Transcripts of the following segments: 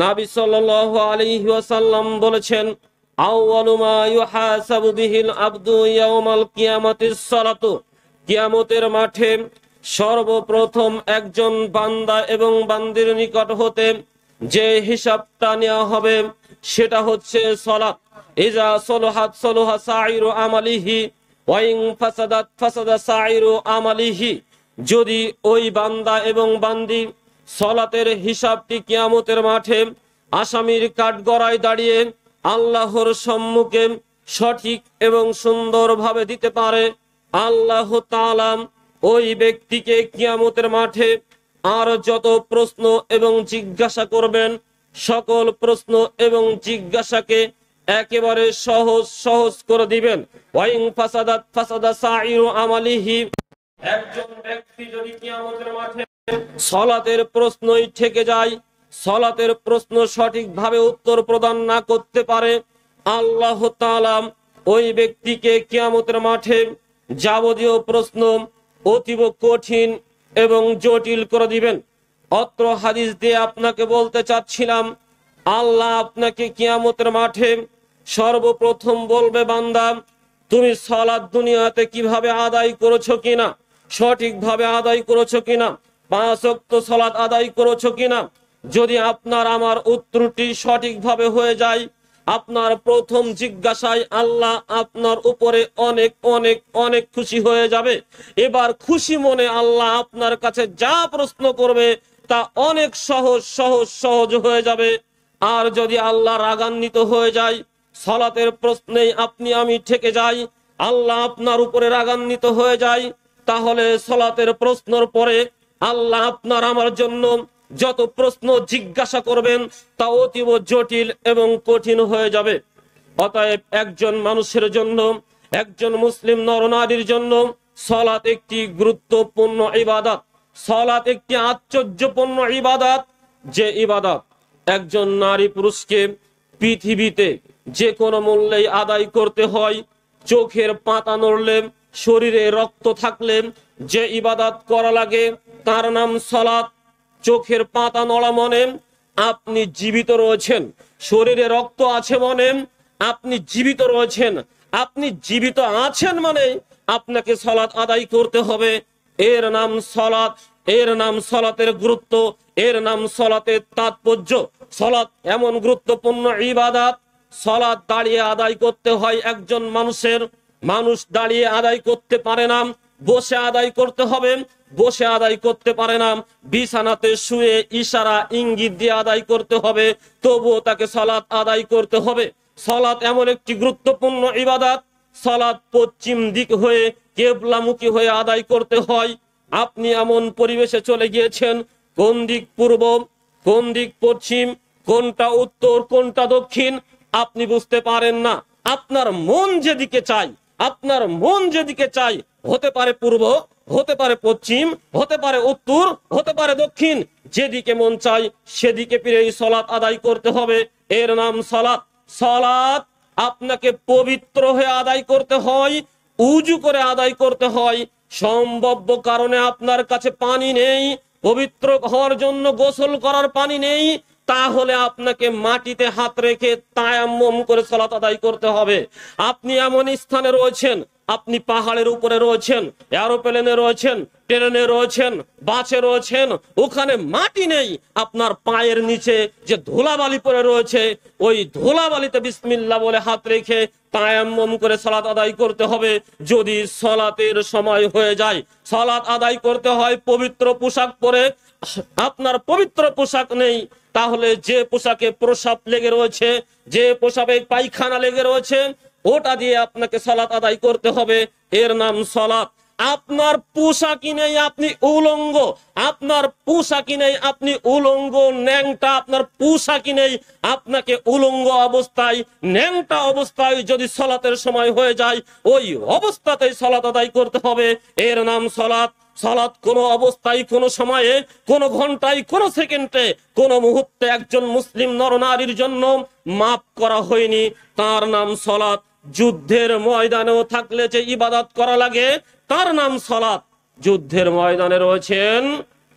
নাবি সাল্লাহ আলী ওয়াসাল্লাম বলেছেন কিয়ামতের মাঠে সর্বপ্রথম একজন বান্দা এবং বান্দির নিকট হতে যে হিসাবটা নেওয়া হবে সেটা হচ্ছে সলাৎ ফাসাদাত ফাসাদা যদি ওই বান্দা এবং বান্দি সলাতের হিসাবটি কিয়ামতের মাঠে আসামির কাঠগড়ায় দাঁড়িয়ে আল্লাহর সম্মুখে সঠিক এবং সুন্দরভাবে দিতে পারে আল্লাহ তালাম ওই ব্যক্তিকে কিয়ামতের মাঠে আর যত প্রশ্ন এবং জিজ্ঞাসা করবেন সকল প্রশ্ন এবং জিজ্ঞাসাকে একেবারে সহজ সহজ করে দিবেন ওয়াইং ফাসাদাত ফাসাদা সাইরু আমালিহি একজন ব্যক্তি যদি কিয়ামতের মাঠে সলাতের প্রশ্নই থেকে যায় সলাতের প্রশ্ন সঠিকভাবে উত্তর প্রদান না করতে পারে আল্লাহ তালাম ওই ব্যক্তিকে কিয়ামতের মাঠে যাবতীয় প্রশ্ন অতীব কঠিন এবং জটিল করে দিবেন অত্র হাদিস দিয়ে আপনাকে বলতে চাচ্ছিলাম আল্লাহ আপনাকে কিয়ামতের মাঠে সর্বপ্রথম বলবে বান্দাম তুমি সলাদ দুনিয়াতে কিভাবে আদায় করেছো কিনা সঠিকভাবে আদায় করেছো কিনা পাঁচক্ত সলাদ আদায় করেছো কিনা যদি আপনার আমার উত্তরটি সঠিকভাবে হয়ে যায় আপনার প্রথম জিজ্ঞাসায় আল্লাহ আপনার উপরে অনেক অনেক অনেক খুশি হয়ে যাবে এবার খুশি মনে আল্লাহ আপনার কাছে যা প্রশ্ন করবে তা অনেক সহজ সহজ সহজ হয়ে যাবে আর যদি আল্লাহ রাগান্বিত হয়ে যায় সলাতের প্রশ্নেই আপনি আমি ঠেকে যাই আল্লাহ আপনার উপরে রাগান্বিত হয়ে যায় তাহলে সলাতের প্রশ্নর পরে আল্লাহ আপনার আমার জন্য যত প্রশ্ন জিজ্ঞাসা করবেন তা অতীব জটিল এবং কঠিন হয়ে যাবে অতএব একজন মানুষের জন্য একজন মুসলিম নরনারীর জন্য সলাত একটি গুরুত্বপূর্ণ ইবাদত সলাত একটি আশ্চর্যপূর্ণ ইবাদত যে ইবাদত একজন নারী পুরুষকে পৃথিবীতে যে কোনো মূল্যেই আদায় করতে হয় চোখের পাতা নড়লে শরীরে রক্ত থাকলে যে ইবাদত করা লাগে তার নাম সলাত চোখের পাতা নড়া মনে আপনি জীবিত রয়েছেন শরীরে রক্ত আছে মনে আপনি জীবিত রয়েছেন আপনি জীবিত আছেন মানে আপনাকে সলাৎ আদায় করতে হবে এর নাম সলাৎ এর নাম সলাতের গুরুত্ব এর নাম সলাতের তাৎপর্য সলাৎ এমন গুরুত্বপূর্ণ ইবাদাত সলাৎ দাঁড়িয়ে আদায় করতে হয় একজন মানুষের মানুষ দাঁড়িয়ে আদায় করতে পারে না বসে আদায় করতে হবে বসে আদায় করতে পারে না বিছানাতে শুয়ে ইশারা ইঙ্গিত দিয়ে আদায় করতে হবে তবুও তাকে সলাদ আদায় করতে হবে সলাদ এমন একটি গুরুত্বপূর্ণ ইবাদাত সলাদ পশ্চিম দিক হয়ে কেবলামুখী হয়ে আদায় করতে হয় আপনি এমন পরিবেশে চলে গিয়েছেন কোন দিক পূর্ব কোন দিক পশ্চিম কোনটা উত্তর কোনটা দক্ষিণ আপনি বুঝতে পারেন না আপনার মন যেদিকে চায় আপনার মন যেদিকে চাই হতে পারে পূর্ব হতে পারে পশ্চিম হতে পারে উত্তর হতে পারে দক্ষিণ যেদিকে মন চাই সেদিকে ফিরে এই সলাৎ আদায় করতে হবে এর নাম সলাৎ সলাৎ আপনাকে পবিত্র হয়ে আদায় করতে হয় উজু করে আদায় করতে হয় সম্ভব্য কারণে আপনার কাছে পানি নেই পবিত্র হওয়ার জন্য গোসল করার পানি নেই তাহলে আপনাকে মাটিতে হাত রেখে তায়াম্মম করে সলাত আদায় করতে হবে আপনি এমন স্থানে রয়েছেন আপনি পাহাড়ের উপরে রয়েছেন এরোপ্লেনে রয়েছেন ট্রেনে রয়েছেন বাসে রয়েছেন ওখানে মাটি নেই আপনার পায়ের নিচে যে ধুলাবালি পরে রয়েছে ওই ধুলাবালিতে বিসমিল্লা বলে হাত রেখে তায়াম্মম করে সলাত আদায় করতে হবে যদি সলাতের সময় হয়ে যায় সলাত আদায় করতে হয় পবিত্র পোশাক পরে আপনার পবিত্র পোশাক নেই তাহলে যে পোশাকে প্রসাব লেগে রয়েছে যে পোশাকে পায়খানা লেগে রয়েছে ওটা দিয়ে আপনাকে সলাৎ আদায় করতে হবে এর নাম সলাৎ আপনার পোশাকি নেই আপনি উলঙ্গ আপনার পোশাকি নেই আপনি উলঙ্গ ন্যাংটা আপনার পোশাকি নেই আপনাকে উলঙ্গ অবস্থায় ন্যাংটা অবস্থায় যদি সলাতের সময় হয়ে যায় ওই অবস্থাতেই সলাত আদায় করতে হবে এর নাম সলাৎ সালাত কোন অবস্থায় কোন সময়ে কোন ঘন্টায় কোন সেকেন্ডে কোন মুহূর্তে একজন মুসলিম নরনারীর জন্য মাফ করা হয়নি তার নাম সলাৎ যুদ্ধের ময়দানেও থাকলে যে ইবাদত করা লাগে তার নাম সলাৎ যুদ্ধের ময়দানে রয়েছেন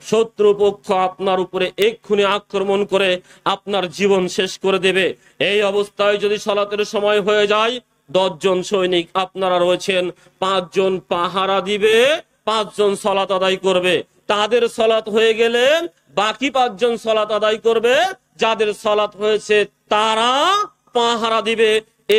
শত্রুপক্ষ আপনার উপরে এক্ষুনি আক্রমণ করে আপনার জীবন শেষ করে দেবে এই অবস্থায় যদি সলাতের সময় হয়ে যায় দশজন সৈনিক আপনারা রয়েছেন পাঁচজন পাহারা দিবে পাঁচজন সলাত আদায় করবে তাদের সলাত হয়ে গেলে বাকি পাঁচজন সলাত আদায় করবে যাদের সলাত হয়েছে তারা পাহারা দিবে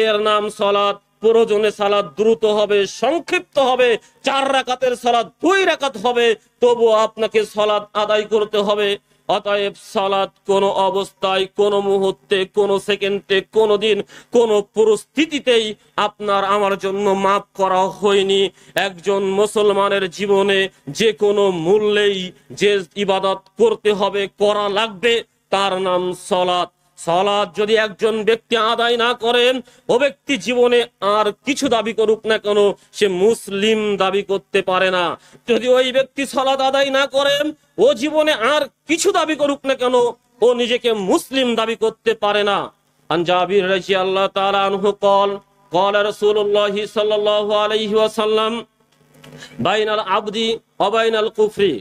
এর নাম সলাত প্রয়োজনে সালাদ দ্রুত হবে সংক্ষিপ্ত হবে চার রাকাতের সালাদ দুই রাকাত হবে তবু আপনাকে সলাদ আদায় করতে হবে অতএব সালাত কোন অবস্থায় কোন মুহূর্তে কোন সেকেন্ডে কোন দিন কোন পরিস্থিতিতেই আপনার আমার জন্য মাফ করা হয়নি একজন মুসলমানের জীবনে যে কোনো মূল্যেই যে ইবাদত করতে হবে করা লাগবে তার নাম সলাত সালাদ যদি একজন ব্যক্তি আদায় না করেন ও ব্যক্তি জীবনে আর কিছু দাবি করুক না কেন সে মুসলিম দাবি করতে পারে না যদি ওই ব্যক্তি সালাদ আদায় না করেন ও জীবনে আর কিছু দাবি করুক না কেন ও নিজেকে মুসলিম দাবি করতে পারে না আঞ্জাবির রাজি আল্লাহ তালা কল বাইনাল আবদি অবাইনাল কুফরি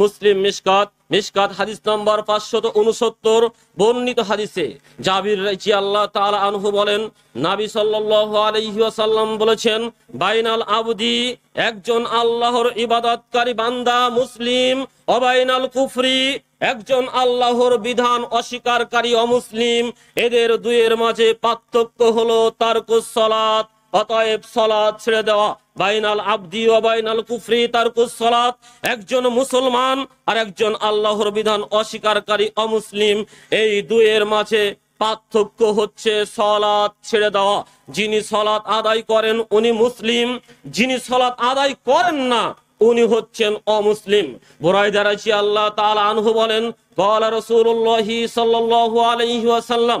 মুসলিম মিসকাত মিসকাত হাদিস নম্বর পাঁচশত উনসত্তর বর্ণিত হাদিসে জাবির রাইচি আল্লাহ তালা আনহু বলেন নাবি সাল্লাহ বলেছেন বাইনাল আবদি একজন আল্লাহর ইবাদতকারী বান্দা মুসলিম অবাইনাল কুফরি একজন আল্লাহর বিধান অস্বীকারী অমুসলিম এদের দুয়ের মাঝে পার্থক্য হলো তার কুসলাত অতএব সলাদ ছেড়ে দেওয়া বাইনাল আব্দি ও বাইনাল কুফরি তার সলাদ একজন মুসলমান আর একজন আল্লাহর বিধান অস্বীকারী অমুসলিম এই দুয়ের মাঝে পার্থক্য হচ্ছে সলাৎ ছেড়ে দেওয়া যিনি সলাৎ আদায় করেন উনি মুসলিম যিনি সলাৎ আদায় করেন না উনি হচ্ছেন অমুসলিম বোরাই বোরাইদারাজি আল্লাহ তাল আনহু বলেন গলা রসুল্লাহি সাল্লাহ আলহিহাসাল্লাম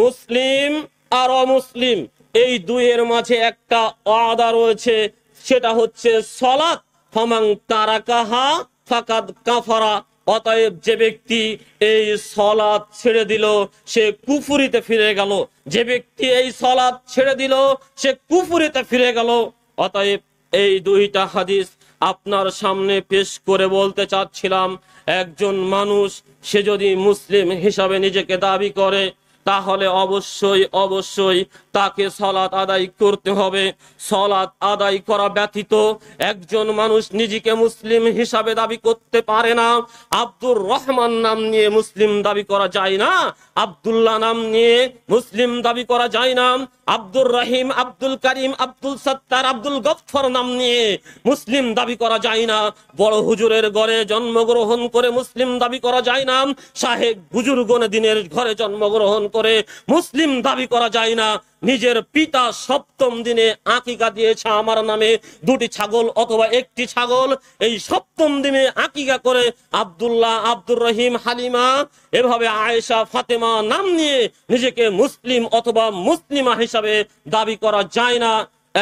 মুসলিম আর অমুসলিম এই দুইয়ের মাঝে একটা ওয়াদা রয়েছে সেটা হচ্ছে সলাৎ ফমাং তারাকাহা ফাকাদ কাফারা অতএব যে ব্যক্তি এই সলাদ ছেড়ে দিল সে কুফুরিতে ফিরে গেল যে ব্যক্তি এই সলাদ ছেড়ে দিল সে কুফুরিতে ফিরে গেল অতএব এই দুইটা হাদিস আপনার সামনে পেশ করে বলতে চাচ্ছিলাম একজন মানুষ সে যদি মুসলিম হিসাবে নিজেকে দাবি করে তাহলে অবশ্যই অবশ্যই তাকে সলাত আদায় করতে হবে সলাৎ আদায় করা ব্যতীত একজন মানুষ নিজেকে মুসলিম হিসাবে দাবি করতে পারে না আব্দুর রহমান নাম নিয়ে মুসলিম দাবি করা যায় না আবদুল্লাহ নাম নিয়ে মুসলিম দাবি করা যায় না আব্দুর রহিম আব্দুল করিম আব্দুল সত্তার আব্দুল গফর নাম নিয়ে মুসলিম দাবি করা যায় না বড় হুজুরের ঘরে জন্মগ্রহণ করে মুসলিম দাবি করা যায় না সাহেব হুজুর দিনের ঘরে জন্মগ্রহণ করে মুসলিম দাবি করা যায় না নিজের পিতা সপ্তম দিনে আকিকা দিয়েছে আমার নামে দুটি ছাগল অথবা একটি ছাগল এই সপ্তম দিনে আকিকা করে আবদুল্লাহ আব্দুর রহিম হালিমা এভাবে আয়েশা ফাতেমা নাম নিয়ে নিজেকে মুসলিম অথবা মুসলিমা হিসাবে দাবি করা যায় না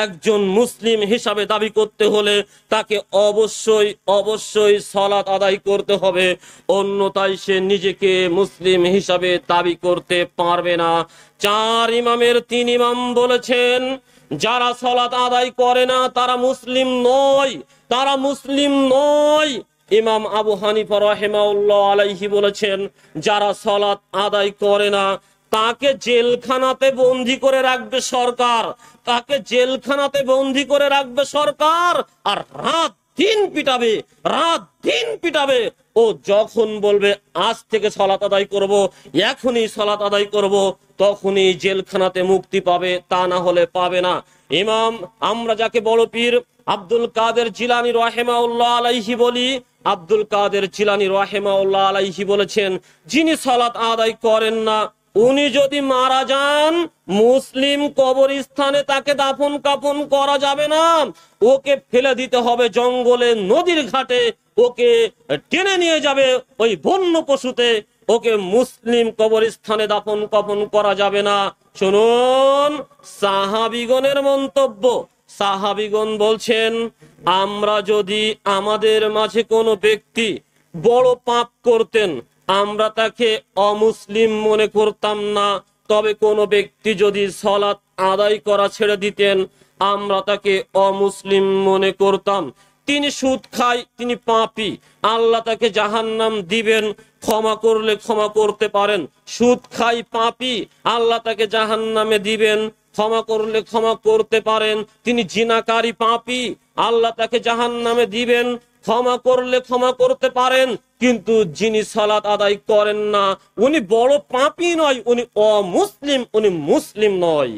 একজন মুসলিম হিসাবে দাবি করতে হলে তাকে অবশ্যই অবশ্যই সলাৎ আদায় করতে হবে অন্যতায় সে নিজেকে মুসলিম হিসাবে দাবি করতে পারবে না চার ইমামের তিন ইমাম বলেছেন যারা সলাৎ আদায় করে না তারা মুসলিম নয় তারা মুসলিম নয় ইমাম আবু হানিফা রহেমাউল্লাহ আলাইহি বলেছেন যারা সলাৎ আদায় করে না তাকে জেলখানাতে বন্দি করে রাখবে সরকার তাকে জেলখানাতে বন্দি করে রাখবে সরকার আর রাত দিন পিটাবে রাত দিন পিটাবে ও যখন বলবে আজ থেকে সলাত আদায় করব এখনই সলাত আদায় করব তখনই জেলখানাতে মুক্তি পাবে তা না হলে পাবে না ইমাম আমরা যাকে বড় পীর আব্দুল কাদের জিলানি রহেমাউল্লাহ আলাইহি বলি আব্দুল কাদের জিলানি রহেমাউল্লাহ আলাইহি বলেছেন যিনি সলাত আদায় করেন না উনি যদি মারা যান মুসলিম কবরস্থানে তাকে দাফন কাপন করা যাবে না ওকে ফেলে দিতে হবে জঙ্গলে নদীর ঘাটে ওকে টেনে নিয়ে যাবে ওই বন্য পশুতে ওকে মুসলিম কবরস্থানে দাফন কাপন করা যাবে না শুনুন সাহাবিগণের মন্তব্য সাহাবিগণ বলছেন আমরা যদি আমাদের মাঝে কোনো ব্যক্তি বড় পাপ করতেন আমরা তাকে অমুসলিম মনে করতাম না তবে কোনো ব্যক্তি যদি সলাৎ আদায় করা ছেড়ে দিতেন আমরা তাকে অমুসলিম মনে করতাম তিনি সুদ খায় তিনি পাপি আল্লাহ তাকে জাহান্নাম দিবেন ক্ষমা করলে ক্ষমা করতে পারেন সুদ খাই পাপি আল্লাহ তাকে জাহান্নামে দিবেন ক্ষমা করলে ক্ষমা করতে পারেন তিনি জিনাকারী পাপি আল্লাহ তাকে জাহান্নামে দিবেন ক্ষমা করলে ক্ষমা করতে পারেন কিন্তু যিনি সালাত আদায় করেন না উনি বড় পাপি নয় উনি অমুসলিম উনি মুসলিম নয়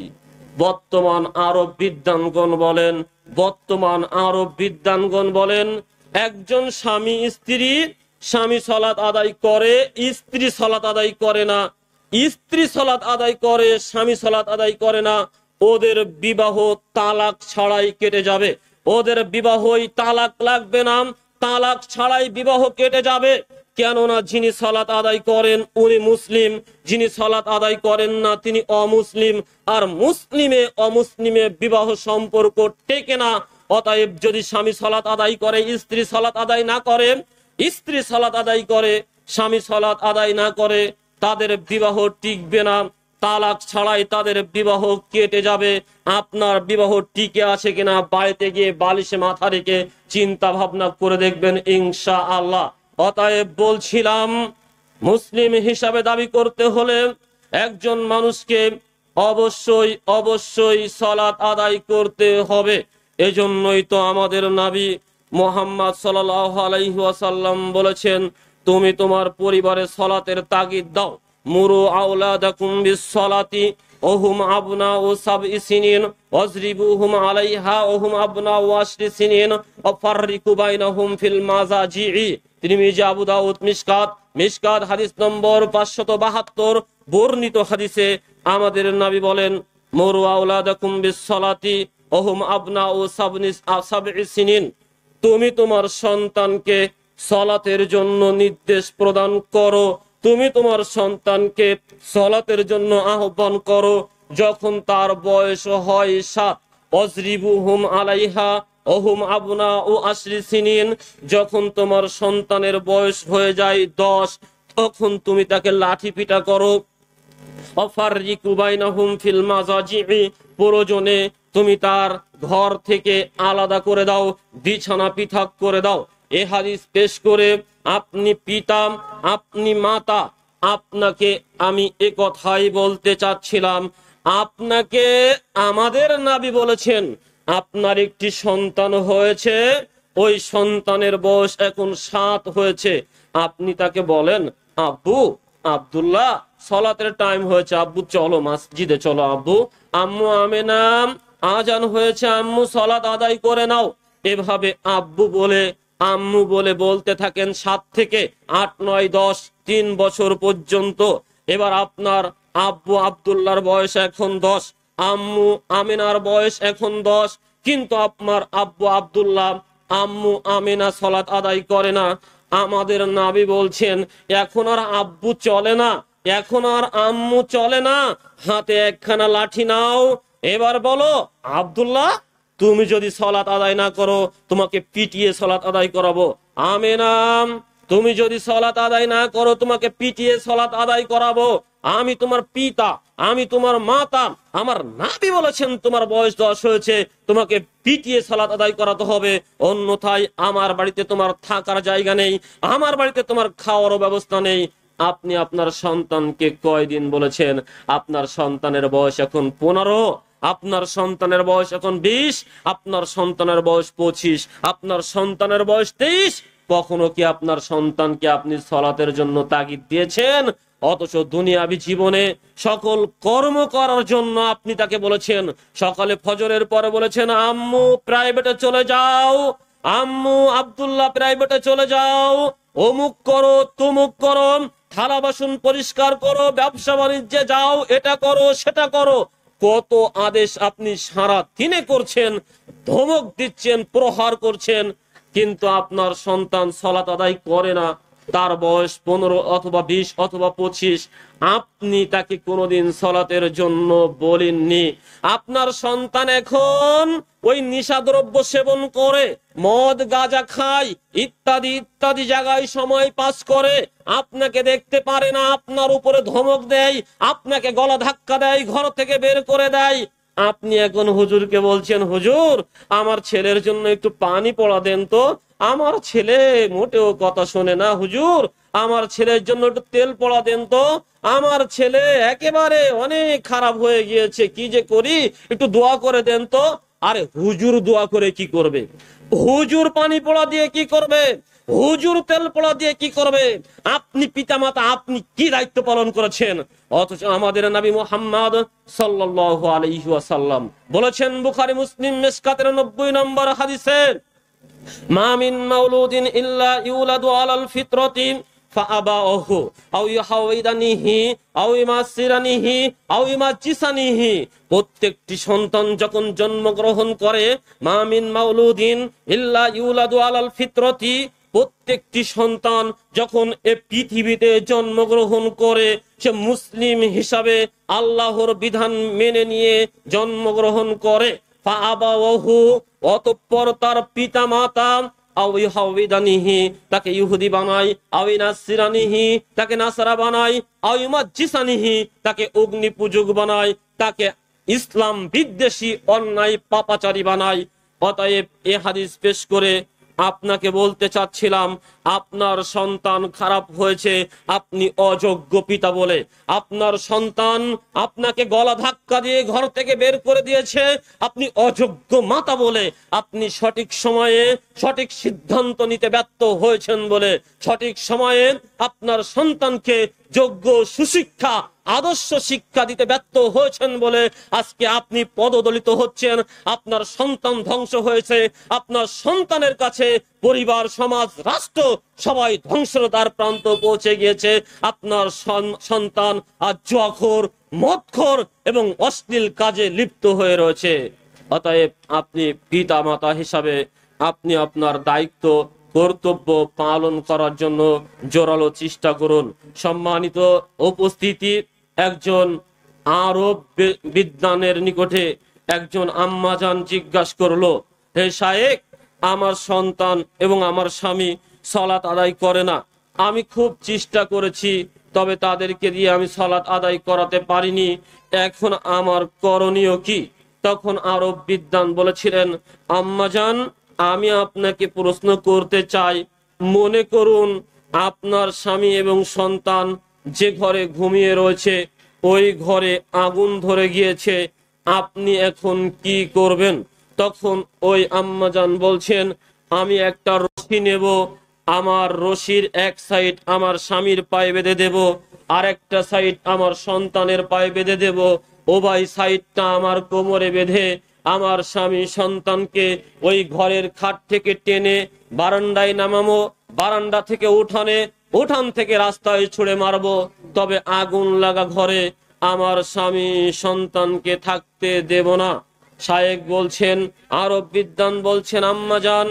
বর্তমান আরব বিদ্যানগণ বলেন বর্তমান আরব বিদ্যানগণ বলেন একজন স্বামী স্ত্রী স্বামী সলাৎ আদায় করে স্ত্রী সলাৎ আদায় করে না স্ত্রী সলাৎ আদায় করে স্বামী সলাৎ আদায় করে না ওদের বিবাহ তালাক ছাড়াই কেটে যাবে ওদের বিবাহই তালাক লাগবে না তালাক ছাড়াই বিবাহ কেটে যাবে কেননা যিনি সলাত আদায় করেন উনি মুসলিম যিনি সলাত আদায় করেন না তিনি অমুসলিম আর মুসলিমে অমুসলিমে বিবাহ সম্পর্ক টেকে না অতএব যদি স্বামী সলাত আদায় করে স্ত্রী সলাত আদায় না করে স্ত্রী সলাত আদায় করে স্বামী সলাত আদায় না করে তাদের বিবাহ টিকবে না তালাক ছাড়াই তাদের বিবাহ কেটে যাবে আপনার বিবাহ টিকে আছে কিনা বাড়িতে গিয়ে বালিশে মাথা রেখে চিন্তা ভাবনা করে দেখবেন ইংশা আল্লাহ অতএব বলছিলাম মুসলিম হিসাবে দাবি করতে হলে একজন মানুষকে অবশ্যই অবশ্যই সলাৎ আদায় করতে হবে এজন্যই তো আমাদের নাবি মোহাম্মদ সাল্লাহ আলাইসাল্লাম বলেছেন তুমি তোমার পরিবারে সলাতের তাগিদ দাও মুরু আউলাদাকুম বিসসালাতি ওহুম আবনা ও সাব ইসিনিন আলাইহা ওহুম আবনা ও আশরি সিনিন ফিল আবু দাউদ হাদিস নম্বর বর্ণিত হাদিসে আমাদের নাবি বলেন মোরু আউলাদাকুম বিসসালাতি ওহুম আবনা ও সাবনিস ইসিনিন তুমি তোমার সন্তানকে সলাতের জন্য নির্দেশ প্রদান করো তুমি তোমার সন্তানকে সলাতের জন্য আহ্বান করো যখন তার বয়স হয় সাত অজরিবু হুম আলাইহা অহুম আবনা ও আশ্রি যখন তোমার সন্তানের বয়স হয়ে যায় দশ তখন তুমি তাকে লাঠি পিটা করো অফার রিকুবাইনা হুম ফিল মাজাজি প্রয়োজনে তুমি তার ঘর থেকে আলাদা করে দাও বিছানা পৃথক করে দাও এ হাদিস পেশ করে আপনি পিতাম আপনি মাতা আপনাকে আমি এ কথাই বলতে চাচ্ছিলাম আপনাকে আমাদের নাবি বলেছেন আপনার একটি সন্তান হয়েছে ওই সন্তানের বয়স এখন সাত হয়েছে আপনি তাকে বলেন আব্বু আবদুল্লাহ সলাতের টাইম হয়েছে আব্বু চলো মাসজিদে চলো আব্বু আম্মু আমেনাম আজান হয়েছে আম্মু সলাত আদায় করে নাও এভাবে আব্বু বলে আম্মু বলে বলতে থাকেন সাত থেকে আট নয় দশ তিন বছর পর্যন্ত এবার আপনার আব্বু আবদুল্লার বয়স এখন দশ আম্মু আমিনার বয়স এখন দশ কিন্তু আপনার আব্বু আবদুল্লাহ আম্মু আমিনা সলাৎ আদায় করে না আমাদের নাবি বলছেন এখন আর আব্বু চলে না এখন আর আম্মু চলে না হাতে একখানা লাঠি নাও এবার বলো আবদুল্লাহ তুমি যদি সলাৎ আদায় না করো তোমাকে পিটিয়ে সলাৎ আদায় করাবো আমেনাম তুমি যদি সলাৎ আদায় না করো তোমাকে পিটিয়ে সলাৎ আদায় করাবো আমি তোমার পিতা আমি তোমার মাতা আমার নাবি বলেছেন তোমার বয়স দশ হয়েছে তোমাকে পিটিয়ে সালাত আদায় করাতে হবে অন্যথায় আমার বাড়িতে তোমার থাকার জায়গা নেই আমার বাড়িতে তোমার খাওয়ারও ব্যবস্থা নেই আপনি আপনার সন্তানকে কয়দিন বলেছেন আপনার সন্তানের বয়স এখন পনেরো আপনার সন্তানের বয়স এখন বিশ আপনার সন্তানের বয়স পঁচিশ আপনার সন্তানের বয়স তেইশ কখনো কি আপনার সন্তানকে আপনি সলাতের জন্য তাগিদ দিয়েছেন অথচ দুনিয়াবি জীবনে সকল কর্ম করার জন্য আপনি তাকে বলেছেন সকালে ফজরের পরে বলেছেন আম্মু প্রাইভেটে চলে যাও আম্মু আবদুল্লাহ প্রাইভেটে চলে যাও অমুক করো তুমুক করো থালা বাসন পরিষ্কার করো ব্যবসা বাণিজ্যে যাও এটা করো সেটা করো কত আদেশ আপনি সারা দিনে করছেন ধমক দিচ্ছেন প্রহার করছেন কিন্তু আপনার সন্তান সলাত আদায় করে না তার বয়স পনেরো অথবা বিশ অথবা পঁচিশ আপনি তাকে কোনোদিন সলাতের জন্য বলেননি আপনার সন্তান এখন ওই নিশাদ্রব্য সেবন করে মদ গাজা খায় ইত্যাদি ইত্যাদি জায়গায় সময় পাস করে আপনাকে দেখতে পারে না আপনার উপরে ধমক দেয় আপনাকে গলা ধাক্কা দেয় ঘর থেকে বের করে দেয় আপনি এখন হুজুরকে বলছেন হুজুর আমার ছেলের জন্য একটু পানি পড়া দেন তো আমার ছেলে মোটেও কথা শোনে না হুজুর আমার ছেলের জন্য একটু তেল পড়া দেন তো আমার ছেলে একেবারে অনেক খারাপ হয়ে গিয়েছে কি যে করি একটু দোয়া করে দেন তো আর হুজুর দোয়া করে কি করবে হুজুর পানি পোড়া দিয়ে কি করবে হুজুর তেল পোড়া দিয়ে কি করবে আপনি পিতামাতা আপনি কি দায়িত্ব পালন করেছেন অথচ আমাদের নবী মোহাম্মদ সাল্লাল্লাহু আলাইহি বলেছেন বুখারি মুসলিম মেসকাতের নব্বই নম্বর হাদিসের মামিন মিন মাউলুদিন ইল্লা ইউলাদু আলাল ফিতরাতিন প্রত্যেকটি সন্তান যখন জন্মগ্রহণ করে মামিন ইল্লা ইউলাদু আলাল ফিতরতি প্রত্যেকটি সন্তান যখন এ পৃথিবীতে জন্মগ্রহণ করে সে মুসলিম হিসাবে আল্লাহর বিধান মেনে নিয়ে জন্মগ্রহণ করে অতঃপর তার পিতা মাতা তাকে ইহুদি বানাই তাকে নাসারা বানাই তাকে অগ্নি তাকে ইসলাম বিদ্বেষী অন্যায় পাপাচারী বানায় অতএব এ হাদিস পেশ করে আপনাকে বলতে চাচ্ছিলাম আপনার সন্তান খারাপ হয়েছে আপনি অযোগ্য পিতা বলে আপনার সন্তান আপনাকে গলা ধাক্কা দিয়ে ঘর থেকে বের করে দিয়েছে আপনি অযোগ্য মাতা বলে আপনি সঠিক সময়ে সঠিক সিদ্ধান্ত নিতে ব্যর্থ হয়েছেন বলে সঠিক সময়ে আপনার সন্তানকে যোগ্য সুশিক্ষা আদর্শ শিক্ষা দিতে ব্যর্থ হয়েছেন বলে আজকে আপনি পদদলিত হচ্ছেন আপনার সন্তান ধ্বংস হয়েছে আপনার সন্তানের কাছে পরিবার সমাজ রাষ্ট্র সবাই ধ্বংসতার প্রান্ত পৌঁছে গিয়েছে আপনার সন্তান আর জখর মৎখর এবং অশ্লীল কাজে লিপ্ত হয়ে রয়েছে অতএব আপনি পিতা মাতা হিসাবে আপনি আপনার দায়িত্ব কর্তব্য পালন করার জন্য জোরালো চেষ্টা করুন সম্মানিত উপস্থিতি একজন আরব বিদ্যানের নিকটে একজন আম্মাজান জিজ্ঞাসা করলো হে শায়েক আমার সন্তান এবং আমার স্বামী সলাত আদায় করে না আমি খুব চেষ্টা করেছি তবে তাদেরকে দিয়ে আমি সলাৎ আদায় করাতে পারিনি এখন আমার করণীয় কি তখন আরব বিদ্যান বলেছিলেন আম্মাজান আমি আপনাকে প্রশ্ন করতে চাই মনে করুন আপনার স্বামী এবং সন্তান যে ঘরে ঘুমিয়ে রয়েছে ওই ঘরে আগুন ধরে গিয়েছে আপনি এখন কি করবেন তখন ওই আম্মাজান বলছেন আমি একটা রশি নেব আমার রশির এক সাইড আমার স্বামীর পায়ে বেঁধে দেব আর একটা সাইড আমার সন্তানের পায়ে বেঁধে দেব ভাই সাইডটা আমার কোমরে বেঁধে আমার স্বামী সন্তানকে ওই ঘরের খাট থেকে টেনে বারান্দায় নামামো বারান্দা থেকে উঠানে উঠান থেকে রাস্তায় ছুড়ে মারব তবে আগুন লাগা ঘরে আমার স্বামী সন্তানকে থাকতে দেব না শায়েক বলছেন আরব বিদ্যান বলছেন আম্মা যান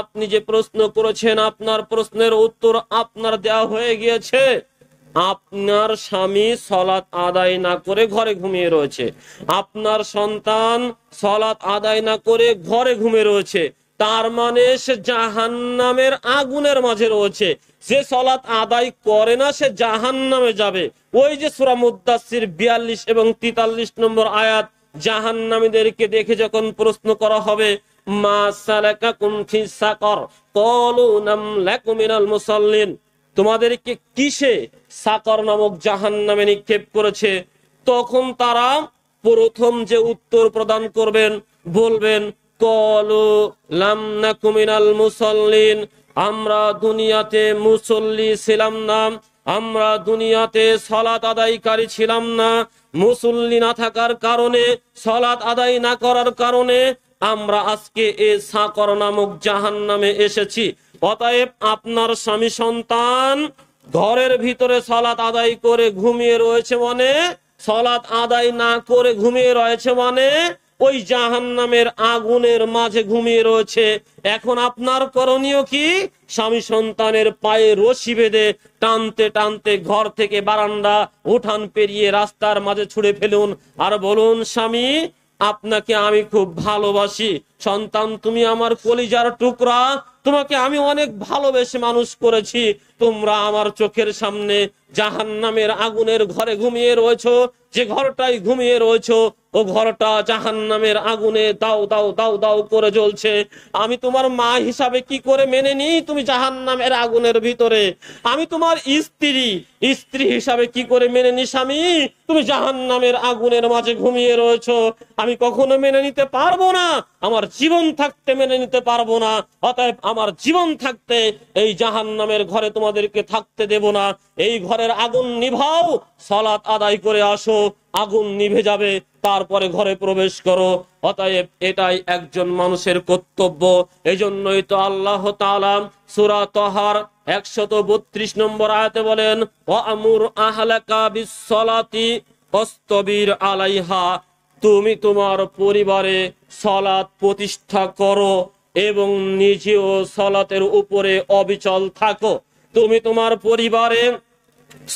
আপনি যে প্রশ্ন করেছেন আপনার প্রশ্নের উত্তর আপনার দেয়া হয়ে গিয়েছে আপনার স্বামী সলাৎ আদায় না করে ঘরে ঘুমিয়ে রয়েছে আপনার সন্তান সলাৎ আদায় না করে ঘরে ঘুমিয়ে রয়েছে তার মানে সে জাহান নামের আগুনের মাঝে রয়েছে যে সলাৎ আদায় করে না সে জাহান নামে যাবে ওই যে সুরা মুদাসির বিয়াল্লিশ এবং তিতাল্লিশ নম্বর আয়াত জাহান নামীদেরকে দেখে যখন প্রশ্ন করা হবে মা সালাকাকুম কুমফি সাকর কলু নাম লাকুমিনাল মুসাল্লিন তোমাদেরকে কিসে সাকর নামক জাহান নামে নিক্ষেপ করেছে তখন তারা প্রথম যে উত্তর প্রদান করবেন বলবেন কলু মুসল্লিন আমরা দুনিয়াতে মুসল্লি ছিলাম না আমরা দুনিয়াতে সলাত আদায়কারী ছিলাম না মুসল্লি না থাকার কারণে সলাত আদায় না করার কারণে আমরা আজকে এ সাকর নামক জাহান নামে এসেছি অতএব আপনার স্বামী সন্তান ঘরের ভিতরে সলাৎ আদায় করে ঘুমিয়ে রয়েছে মানে সলাৎ আদায় না করে ঘুমিয়ে রয়েছে মানে ওই জাহান নামের আগুনের মাঝে ঘুমিয়ে রয়েছে এখন আপনার করণীয় কি স্বামী সন্তানের পায়ে রশি বেঁধে টানতে টানতে ঘর থেকে বারান্দা উঠান পেরিয়ে রাস্তার মাঝে ছুড়ে ফেলুন আর বলুন স্বামী আপনাকে আমি খুব ভালোবাসি সন্তান তুমি আমার কলিজার টুকরা তোমাকে আমি অনেক ভালোবেসে মানুষ করেছি তোমরা আমার চোখের সামনে জাহান নামের আগুনের ঘরে ঘুমিয়ে রয়েছ যে ঘরটাই ঘুমিয়ে রয়েছ ও ঘরটা জাহান নামের আগুনে দাও দাও দাও দাও করে জ্বলছে আমি তোমার মা হিসাবে কি করে মেনে নিই তুমি জাহান নামের আগুনের ভিতরে আমি তোমার স্ত্রী স্ত্রী হিসাবে কি করে মেনে নি স্বামী তুমি জাহান নামের আগুনের মাঝে ঘুমিয়ে রয়েছো আমি কখনো মেনে নিতে পারবো না আমার জীবন থাকতে মেনে নিতে পারবো না অতএব আমার জীবন থাকতে এই জাহান নামের ঘরে তোমাদেরকে থাকতে দেব না এই ঘরের আগুন নিভাও সলাৎ আদায় করে আসো আগুন নিভে যাবে তারপরে ঘরে প্রবেশ করো অতএব এটাই একজন মানুষের কর্তব্য এই জন্যই তো আল্লাহ তালাম সুরা তহার একশত বত্রিশ নম্বর আয়াতে বলেন ও আমুর অস্তবির আলাইহা তুমি তোমার পরিবারে সলাৎ প্রতিষ্ঠা করো এবং নিজেও সলাতের উপরে অবিচল থাকো তুমি তোমার পরিবারে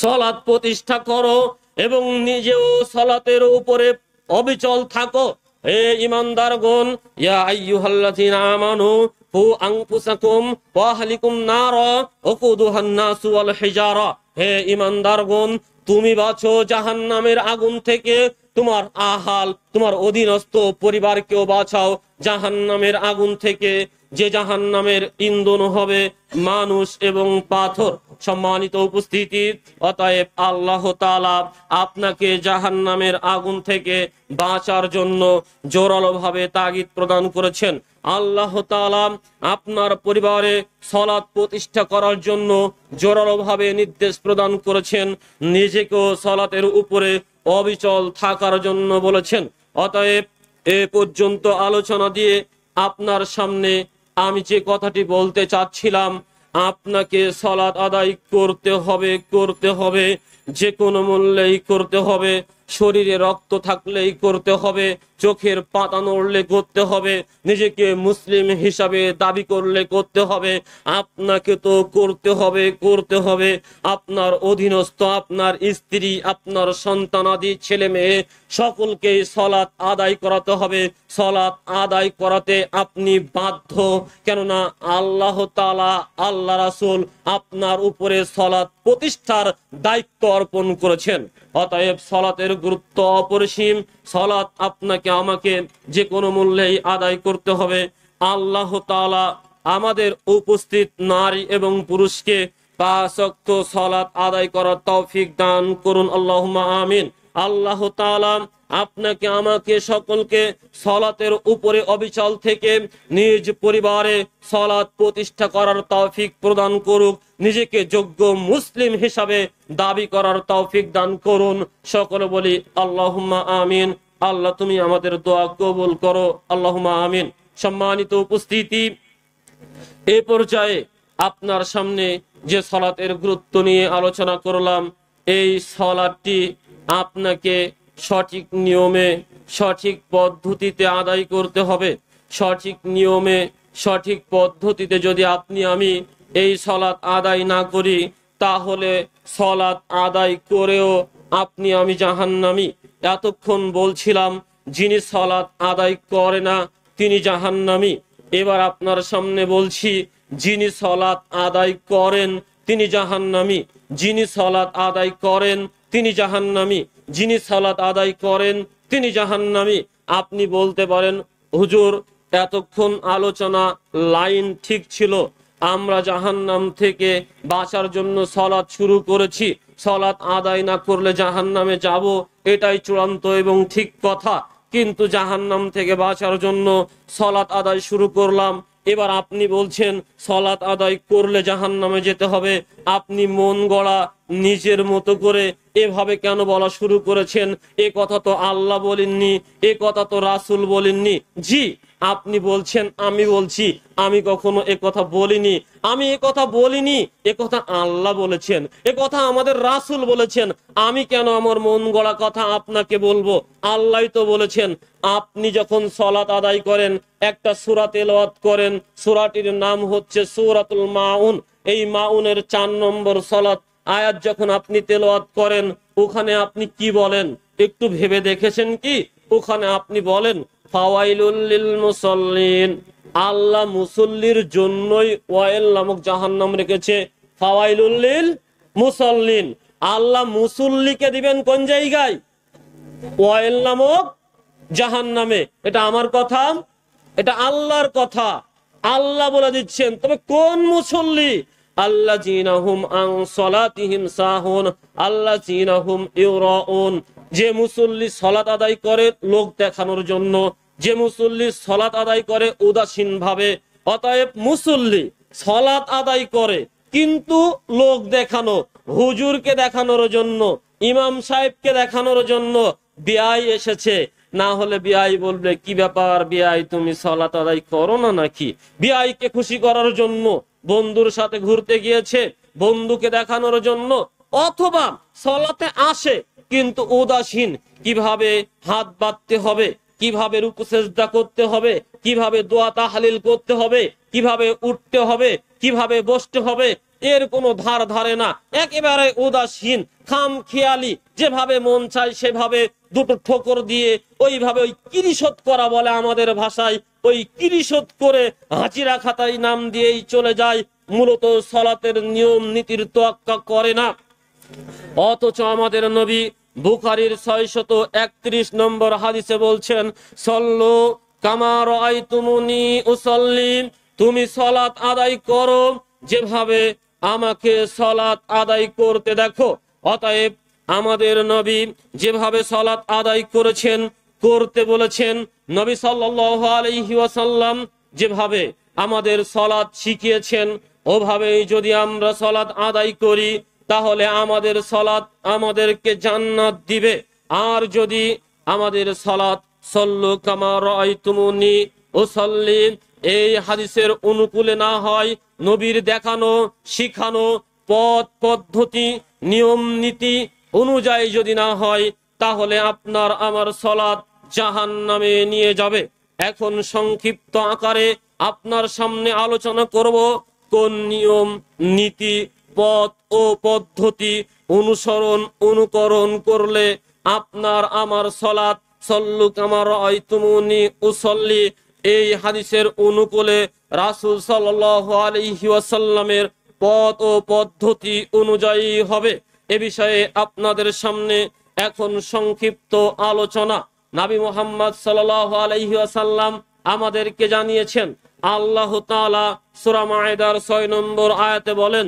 সলাৎ প্রতিষ্ঠা করো এবং নিজেও সলাতের উপরে অবিচল থাকো হে ইমানদার গুন ইয়া আইয়ুহাল্লাযিনা আমানু ফু আনফুসাকুম ওয়া আহলিকুম নারা ওয়াকুদুহান নাসু ওয়াল হিজারা হে ইমানদার গুন তুমি বাঁচো জাহান্নামের আগুন থেকে তোমার আহাল তোমার অধীনস্থ পরিবারকেও বাঁচাও জাহান্নামের আগুন থেকে যে জাহান নামের ইন্ধন হবে মানুষ এবং পাথর সম্মানিত উপস্থিতি অতএব আল্লাহ আপনাকে জাহান নামের আগুন থেকে বাঁচার জন্য জোরালোভাবে তাগিদ প্রদান করেছেন আল্লাহ তালাম আপনার পরিবারে সলাৎ প্রতিষ্ঠা করার জন্য জোরালোভাবে নির্দেশ প্রদান করেছেন নিজেকেও সলাতের উপরে অবিচল থাকার জন্য বলেছেন অতএব এ পর্যন্ত আলোচনা দিয়ে আপনার সামনে আমি যে কথাটি বলতে চাচ্ছিলাম আপনাকে সলাৎ আদায় করতে হবে করতে হবে যে কোনো মূল্যেই করতে হবে শরীরে রক্ত থাকলেই করতে হবে চোখের পাতা নড়লে করতে হবে নিজেকে মুসলিম হিসাবে দাবি করলে করতে হবে আপনাকে তো করতে হবে করতে হবে আপনার অধীনস্থ আপনার স্ত্রী আপনার সন্তানাদি ছেলে মেয়ে সকলকে সলাৎ আদায় করাতে হবে সলাৎ আদায় করাতে আপনি বাধ্য কেননা আল্লাহ তালা আল্লাহ রাসুল আপনার উপরে সলাৎ প্রতিষ্ঠার দায়িত্ব অর্পণ করেছেন অতএব সলাতের গুরুত্ব অপরিসীম সলাত আপনাকে আমাকে যে কোনো মূল্যেই আদায় করতে হবে আল্লাহ তালা আমাদের উপস্থিত নারী এবং পুরুষকে সলাত সলাৎ আদায় করার তৌফিক দান করুন আল্লাহ আমিন আল্লাহ তালাম আপনাকে আমাকে সকলকে সলাতের উপরে অবিচল থেকে নিজ পরিবারে সলাৎ প্রতিষ্ঠা করার তৌফিক প্রদান করুক নিজেকে যোগ্য মুসলিম হিসাবে দাবি করার তৌফিক দান করুন সকল বলি আল্লাহ আমিন আল্লাহ তুমি আমাদের দোয়া কবুল করো আল্লাহ আমিন সম্মানিত উপস্থিতি এ পর্যায়ে আপনার সামনে যে সলাতের গুরুত্ব নিয়ে আলোচনা করলাম এই সলাটি আপনাকে সঠিক নিয়মে সঠিক পদ্ধতিতে আদায় করতে হবে সঠিক নিয়মে সঠিক পদ্ধতিতে যদি আপনি আমি এই সলাৎ আদায় না করি তাহলে সলাৎ আদায় করেও আপনি আমি নামি এতক্ষণ বলছিলাম যিনি সলাৎ আদায় করে না তিনি নামি এবার আপনার সামনে বলছি যিনি সলাৎ আদায় করেন তিনি নামি যিনি সলাৎ আদায় করেন তিনি নামি যিনি সালাত আদায় করেন তিনি জাহান্নামি আপনি বলতে পারেন হুজুর এতক্ষণ আলোচনা লাইন ঠিক ছিল আমরা জাহান্নাম থেকে বাঁচার জন্য সলাৎ শুরু করেছি সলাৎ আদায় না করলে জাহান্নামে যাব এটাই চূড়ান্ত এবং ঠিক কথা কিন্তু জাহান্নাম থেকে বাঁচার জন্য সলাৎ আদায় শুরু করলাম এবার আপনি বলছেন সলাত আদায় করলে জাহান নামে যেতে হবে আপনি মন গড়া নিজের মতো করে এভাবে কেন বলা শুরু করেছেন এ কথা তো আল্লাহ বলেননি এ কথা তো রাসুল বলেননি জি আপনি বলছেন আমি বলছি আমি কখনো এ কথা বলিনি আমি এ কথা বলিনি এ কথা আল্লাহ বলেছেন এ কথা আমাদের রাসুল বলেছেন আমি কেন আমার মন গড়া কথা আপনাকে বলবো আল্লাহ তো বলেছেন আপনি যখন সলাত আদায় করেন একটা সুরা তেলওয়াত করেন সুরাটির নাম হচ্ছে সুরাতুল মাউন এই মাউনের চার নম্বর সলাত আয়াত যখন আপনি তেলওয়াত করেন ওখানে আপনি কি বলেন একটু ভেবে দেখেছেন কি ওখানে আপনি বলেন মুসল্লিন আল্লাহ মুসল্লির জন্যই ওয়াইল নামক জাহান্নাম রেখেছে উল্লিল মুসল্লিন আল্লাহ মুসল্লিকে দিবেন কোন জায়গায় ওয়াইল নামক জাহান নামে এটা আমার কথা এটা আল্লাহর কথা আল্লাহ বলে দিচ্ছেন তবে কোন মুসল্লি আল্লাহ আল্লাহ যে মুসল্লি সলাত আদায় করে লোক দেখানোর জন্য যে মুসল্লি সলাত আদায় করে উদাসীন ভাবে অতএব মুসল্লি সলাত আদায় করে কিন্তু লোক দেখানো হুজুরকে দেখানোর জন্য ইমাম সাহেবকে দেখানোর জন্য বিআই এসেছে না হলে বিআই বলবে কি ব্যাপার বিআই তুমি সলাত আদায় করো না নাকি বিআইকে খুশি করার জন্য বন্ধুর সাথে ঘুরতে গিয়েছে বন্ধুকে দেখানোর জন্য অথবা সলাতে আসে কিন্তু উদাসীন কিভাবে হাত বাঁধতে হবে কিভাবে রুকু সেজদা করতে হবে কিভাবে দোয়া তাহালিল করতে হবে কিভাবে উঠতে হবে কিভাবে বসতে হবে এর কোনো ধার ধারে না একেবারে উদাসীন খাম খেয়ালি যেভাবে মন চায় সেভাবে দুটো ঠোকর দিয়ে ওইভাবে ওই কিরিশোধ করা বলে আমাদের ভাষায় ওই কিরিশোধ করে হাঁচিরা খাতায় নাম দিয়েই চলে যায় মূলত সলাতের নিয়ম নীতির তোয়াক্কা করে না অথচ আমাদের নবী বুখারির ছয়শত একত্রিশ নম্বর হাদিসে বলছেন সল্লু কামার আই তুমুনি উসল্লিম তুমি সলাৎ আদায় করো যেভাবে আমাকে সলাৎ আদায় করতে দেখো অতএব আমাদের নবী যেভাবে সলাৎ আদায় করেছেন করতে বলেছেন নবী সাল্লাহ আলহিহাসাল্লাম যেভাবে আমাদের সলাৎ শিখিয়েছেন ওভাবেই যদি আমরা সলাৎ আদায় করি তাহলে আমাদের সলাৎ আমাদেরকে জান্নাত দিবে আর যদি আমাদের সলাৎ সল্লু কামার তুমুনি ও সল্লিম এই হাদিসের অনুকূলে না হয় নবীর দেখানো শিখানো পথ পদ্ধতি নিয়ম নীতি অনুযায়ী যদি না হয় তাহলে আপনার আমার সলাদ জাহান নামে নিয়ে যাবে এখন সংক্ষিপ্ত আকারে আপনার সামনে আলোচনা করব কোন নিয়ম নীতি পথ ও পদ্ধতি অনুসরণ অনুকরণ করলে আপনার আমার সলাদ সল্লুক আমার অয়তুমুনি উসল্লি এই হাদিসের অনুকূলে রাসুল সাল্লাহ আলহিউসাল্লামের পথ ও পদ্ধতি অনুযায়ী হবে এ বিষয়ে আপনাদের সামনে এখন সংক্ষিপ্ত আলোচনা নাবি মোহাম্মদ সাল্লাহ আলহিউসাল্লাম আমাদেরকে জানিয়েছেন আল্লাহ তালা সুরামায়দার ছয় নম্বর আয়াতে বলেন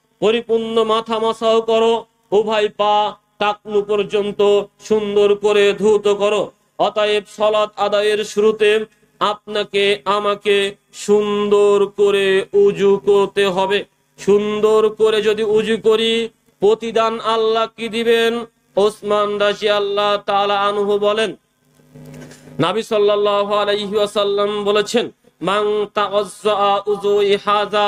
পরিপূর্ণ মাথা মাসাও করো উভয় পা টাকনু পর্যন্ত সুন্দর করে ধুত করো অতএব সলাৎ আদায়ের শুরুতে আপনাকে আমাকে সুন্দর করে উজু করতে হবে সুন্দর করে যদি উজু করি প্রতিদান আল্লাহ কি দিবেন ওসমান দাসী আল্লাহ তালা আনহু বলেন নাবি সাল্লাহ আলাইহাসাল্লাম বলেছেন মাং তা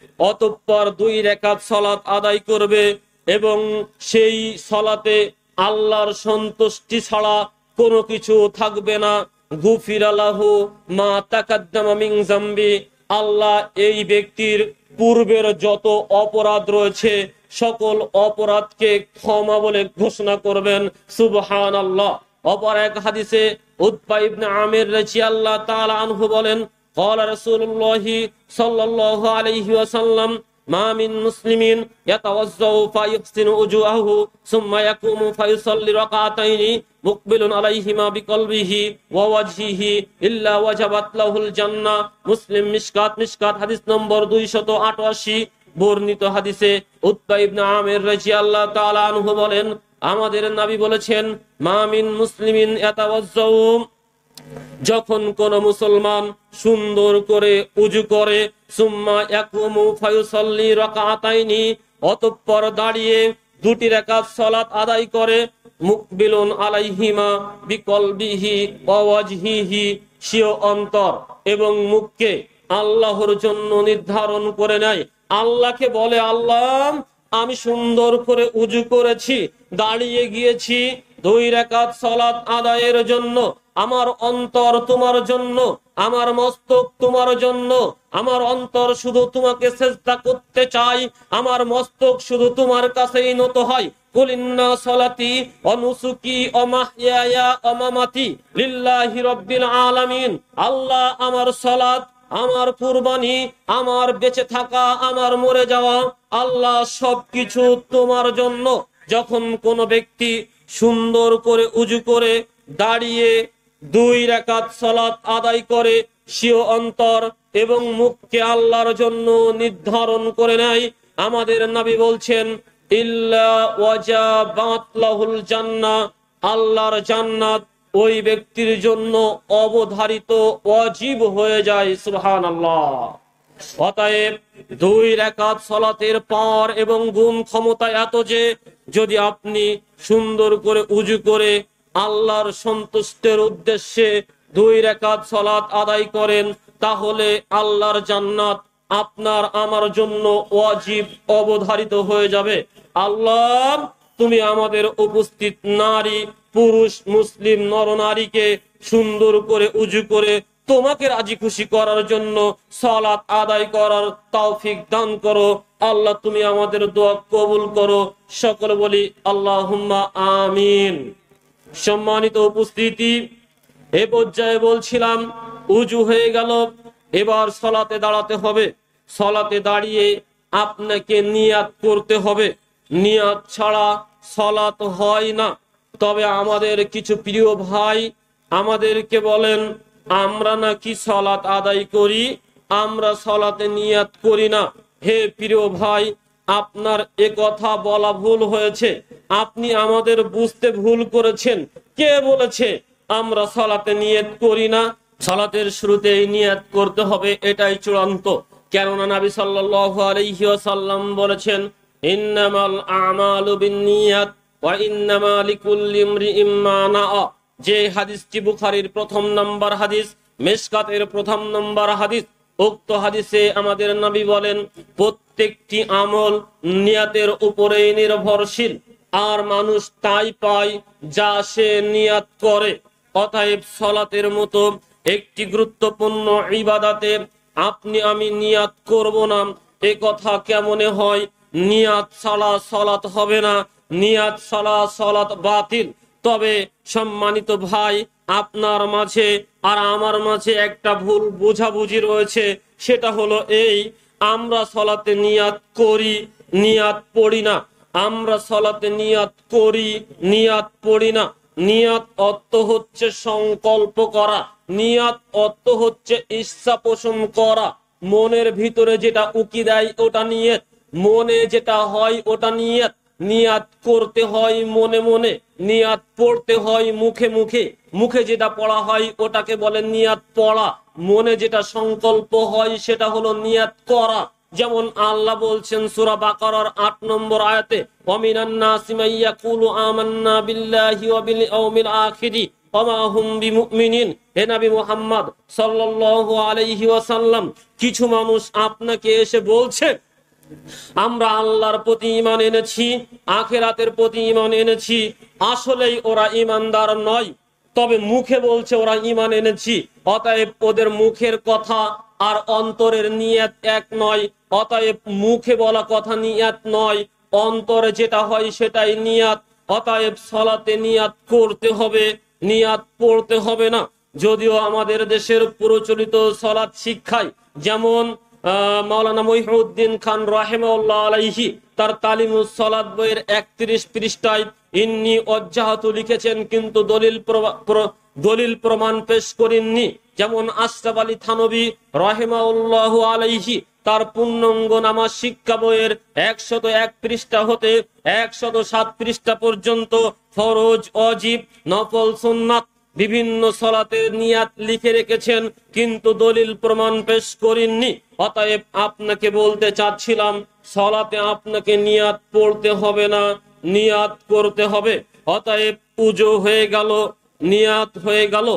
অতঃপর দুই রেখাত সলাত আদায় করবে এবং সেই সলাতে আল্লাহর সন্তুষ্টি ছাড়া কোনো কিছু থাকবে না গুফির আল্লাহু মা তাকাদ্দামিং জাম্বি আল্লাহ এই ব্যক্তির পূর্বের যত অপরাধ রয়েছে সকল অপরাধকে ক্ষমা বলে ঘোষণা করবেন সুবহান আল্লাহ অপর এক হাদিসে উৎপা আমের আমির রেচি আল্লাহ তালা আনহু বলেন قال رسول الله صلى الله عليه وسلم ما من مسلم يتوضا فيحسن وجوهه ثم يقوم فيصلي ركعتين مقبل عليهما بقلبه ووجهه الا وجبت له الجنه মুসলিম মিশকাত মিশকাত হাদিস নম্বর 288 বর্ণিত হাদিসে উত্তা ইবনে আমির রাদিয়াল্লাহু তাআলা আনহু বলেন আমাদের নবী বলেছেন মা মিন মুসলিমিন ইয়াতাওয়াজ্জাউ যখন কোন মুসলমান সুন্দর করে উজু করে সুম্মা ইয়াকুমু ফায়ুসাল্লি রাকাতাইনি অতঃপর দাঁড়িয়ে দুটি রাকাত সালাত আদায় করে মুকবিলুন আলাইহিমা বিকলবিহি ওয়াজহিহি সিও অন্তর এবং মুখকে আল্লাহর জন্য নির্ধারণ করে নেয় আল্লাহকে বলে আল্লাহ আমি সুন্দর করে উজু করেছি দাঁড়িয়ে গিয়েছি দুই রেখাত সলাৎ আদায়ের জন্য আমার অন্তর তোমার জন্য আমার মস্তক তোমার জন্য আমার অন্তর শুধু তোমাকে চেষ্টা করতে চাই আমার মস্তক শুধু তোমার কাছেই নত হয় কুলিন্না সলাতি আল্লাহ আমার সলাত আমার কুরবানি আমার বেঁচে থাকা আমার মরে যাওয়া আল্লাহ সবকিছু তোমার জন্য যখন কোনো ব্যক্তি সুন্দর করে উজু করে দাঁড়িয়ে দুই রেখাত সলাৎ আদায় করে সিও অন্তর এবং মুখকে আল্লাহর জন্য নির্ধারণ করে নেয় আমাদের নাবি বলছেন আল্লাহর জান্নাত ওই ব্যক্তির জন্য অবধারিত অজীব হয়ে যায় সুহান আল্লাহ অতএব দুই রেখাত সলাতের পর এবং গুম ক্ষমতা এত যে যদি আপনি সুন্দর করে উজু করে আল্লাহর সন্তুষ্টের উদ্দেশ্যে দুই রেখাত সলাত আদায় করেন তাহলে আল্লাহর জান্নাত আপনার আমার জন্য অজীব অবধারিত হয়ে যাবে আল্লাহ তুমি আমাদের উপস্থিত নারী পুরুষ মুসলিম নরনারীকে সুন্দর করে উজু করে তোমাকে রাজি খুশি করার জন্য সলাৎ আদায় করার তৌফিক দান করো আল্লাহ তুমি আমাদের দোয়া কবুল করো সকল বলি আল্লাহ আমিন সম্মানিত উপস্থিতি এ পর্যায়ে বলছিলাম উজু হয়ে গেল এবার সলাতে দাঁড়াতে হবে সলাতে দাঁড়িয়ে আপনাকে নিয়াত করতে হবে নিয়াত ছাড়া সলাত হয় না তবে আমাদের কিছু প্রিয় ভাই আমাদেরকে বলেন আমরা নাকি সলাত আদায় করি আমরা সলাতে নিয়াত করি না হে প্রিয় ভাই আপনার এ কথা বলা ভুল হয়েছে আপনি আমাদের বুঝতে ভুল করেছেন কে বলেছে আমরা সলাতে নিয়ত করি না সলাতের শুরুতে এই নিয়াত করতে হবে এটাই চূড়ান্ত কেননা নাবি সাল্লাহ সাল্লাম বলেছেন ইন্নামাল আমালু বিন নিয়াত যে হাদিসটি বুখারির প্রথম নম্বর হাদিস মেসকাতের প্রথম নম্বর হাদিস উক্ত হাদিসে আমাদের নবী বলেন প্রত্যেকটি আমল নিয়াতের উপরেই নির্ভরশীল আর মানুষ তাই পায় যা সে নিয়াত করে অতএব সলাতের মতো একটি গুরুত্বপূর্ণ ইবাদাতে আপনি আমি নিয়াত করব না এ কথা কেমনে হয় নিয়াত সালা সলাত হবে না নিয়াত সালা সলাত বাতিল তবে সম্মানিত ভাই আপনার মাঝে আর আমার মাঝে একটা ভুল বোঝাবুঝি রয়েছে সেটা হলো এই আমরা সলাতে নিয়াত করি নিয়াত পড়ি না আমরা সলাতে নিয়াত করি নিয়াত পড়ি না নিয়াত অর্থ হচ্ছে সংকল্প করা নিয়াত অর্থ হচ্ছে ইচ্ছা পোষণ করা মনের ভিতরে যেটা উকি দেয় ওটা নিয়ে মনে যেটা হয় ওটা নিয়ে নিয়াত করতে হয় মনে মনে নিয়াত পড়তে হয় মুখে মুখে মুখে যেটা পড়া হয় ওটাকে বলে নিয়াত পড়া মনে যেটা সংকল্প হয় সেটা হলো নিয়াত করা যেমন আল্লাহ বলছেন সুরা বাকরার আট নম্বর আয়াতে ওয়ামিনান নাসি কুলু আমান্না বিল্লাহি আখিরি আলাইহি কিছু মানুষ আপনাকে এসে বলছে আমরা আল্লাহর প্রতি ইমান এনেছি আখেরাতের প্রতি ইমান এনেছি আসলেই ওরা ইমানদার নয় তবে মুখে বলছে ওরা ইমান এনেছি অতএব ওদের মুখের কথা আর অন্তরের নিয়াত এক নয় অতএব মুখে বলা কথা নিয়াত নয় অন্তরে যেটা হয় সেটাই নিয়াত অতএব সলাতে নিয়াত করতে হবে নিয়াত পড়তে হবে না যদিও আমাদের দেশের প্রচলিত সলাৎ শিক্ষায় যেমন মাওলানা মহিউদ্দিন খান রাহেমাউল্লাহ আলাইহি তার তালিমুস সলাদ বইয়ের একত্রিশ পৃষ্ঠায় ইন্নি অজ্জাহাতু লিখেছেন কিন্তু দলিল দলিল প্রমাণ পেশ করেননি যেমন আশরাফ আলী থানবি রহেমাউল্লাহ আলাইহি তার পূর্ণাঙ্গ নামা শিক্ষা বইয়ের একশত এক পৃষ্ঠা হতে একশত সাত পৃষ্ঠা পর্যন্ত ফরজ অজীব নফল সুন্নাত বিভিন্ন সলাতের নিয়াত লিখে রেখেছেন কিন্তু দলিল প্রমাণ পেশ করেননি অতএব আপনাকে বলতে চাচ্ছিলাম সলাতে আপনাকে নিয়াত পড়তে হবে না নিয়াত করতে হবে অতএব পুজো হয়ে গেল নিয়াত হয়ে গেল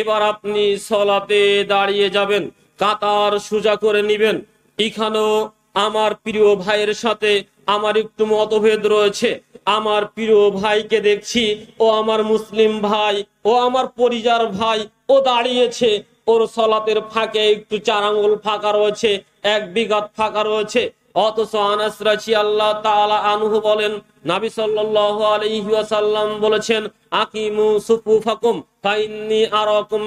এবার আপনি সলাতে দাঁড়িয়ে যাবেন কাতার সোজা করে নিবেন এখানেও আমার প্রিয় ভাইয়ের সাথে আমার একটু মতভেদ রয়েছে আমার প্রিয় ভাইকে দেখছি ও আমার মুসলিম ভাই ও আমার পরিজার ভাই ও দাঁড়িয়েছে ওর সলাতের ফাঁকে একটু চার আঙুল ফাঁকা রয়েছে এক বিঘাত ফাঁকা রয়েছে অথচ আনাস রাজি আল্লাহ তাআলা আনহু বলেন নবী সাল্লাল্লাহু বলেছেন আকিমু সুফুফাকুম ফাইন্নি আরাকুম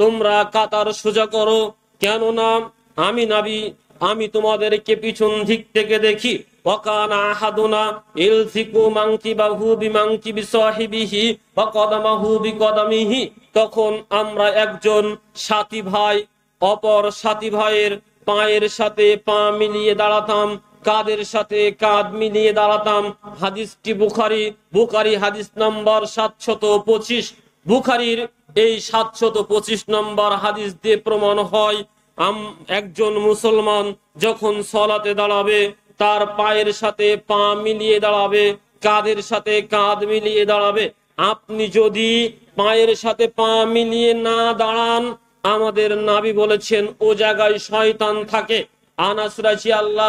তোমরা কাতার সোজা করো কেননা আমি নাবি আমি তোমাদেরকে পিছন দিক থেকে দেখি وكان أحدنا يلثق منكبه بمنكب صاحبه وقدمه بقدمه তখন আমরা একজন সাথী ভাই অপর সাথী ভাইয়ের পায়ের সাথে পা মিলিয়ে দাঁড়াতাম কাদের সাথে কাঁধ মিলিয়ে দাঁড়াতাম হাদিসটি বুখারি বুখারি হাদিস নম্বর সাতশত পঁচিশ বুখারির এই সাতশত পঁচিশ নম্বর হাদিস দিয়ে প্রমাণ হয় একজন মুসলমান যখন সলাতে দাঁড়াবে তার পায়ের সাথে পা মিলিয়ে দাঁড়াবে কাঁধের সাথে কাঁধ মিলিয়ে দাঁড়াবে আপনি যদি পায়ের সাথে পা মিলিয়ে না দাঁড়ান আমাদের নাবি বলেছেন ও জায়গায় শয়তান থাকে আনাস রাজি আল্লাহ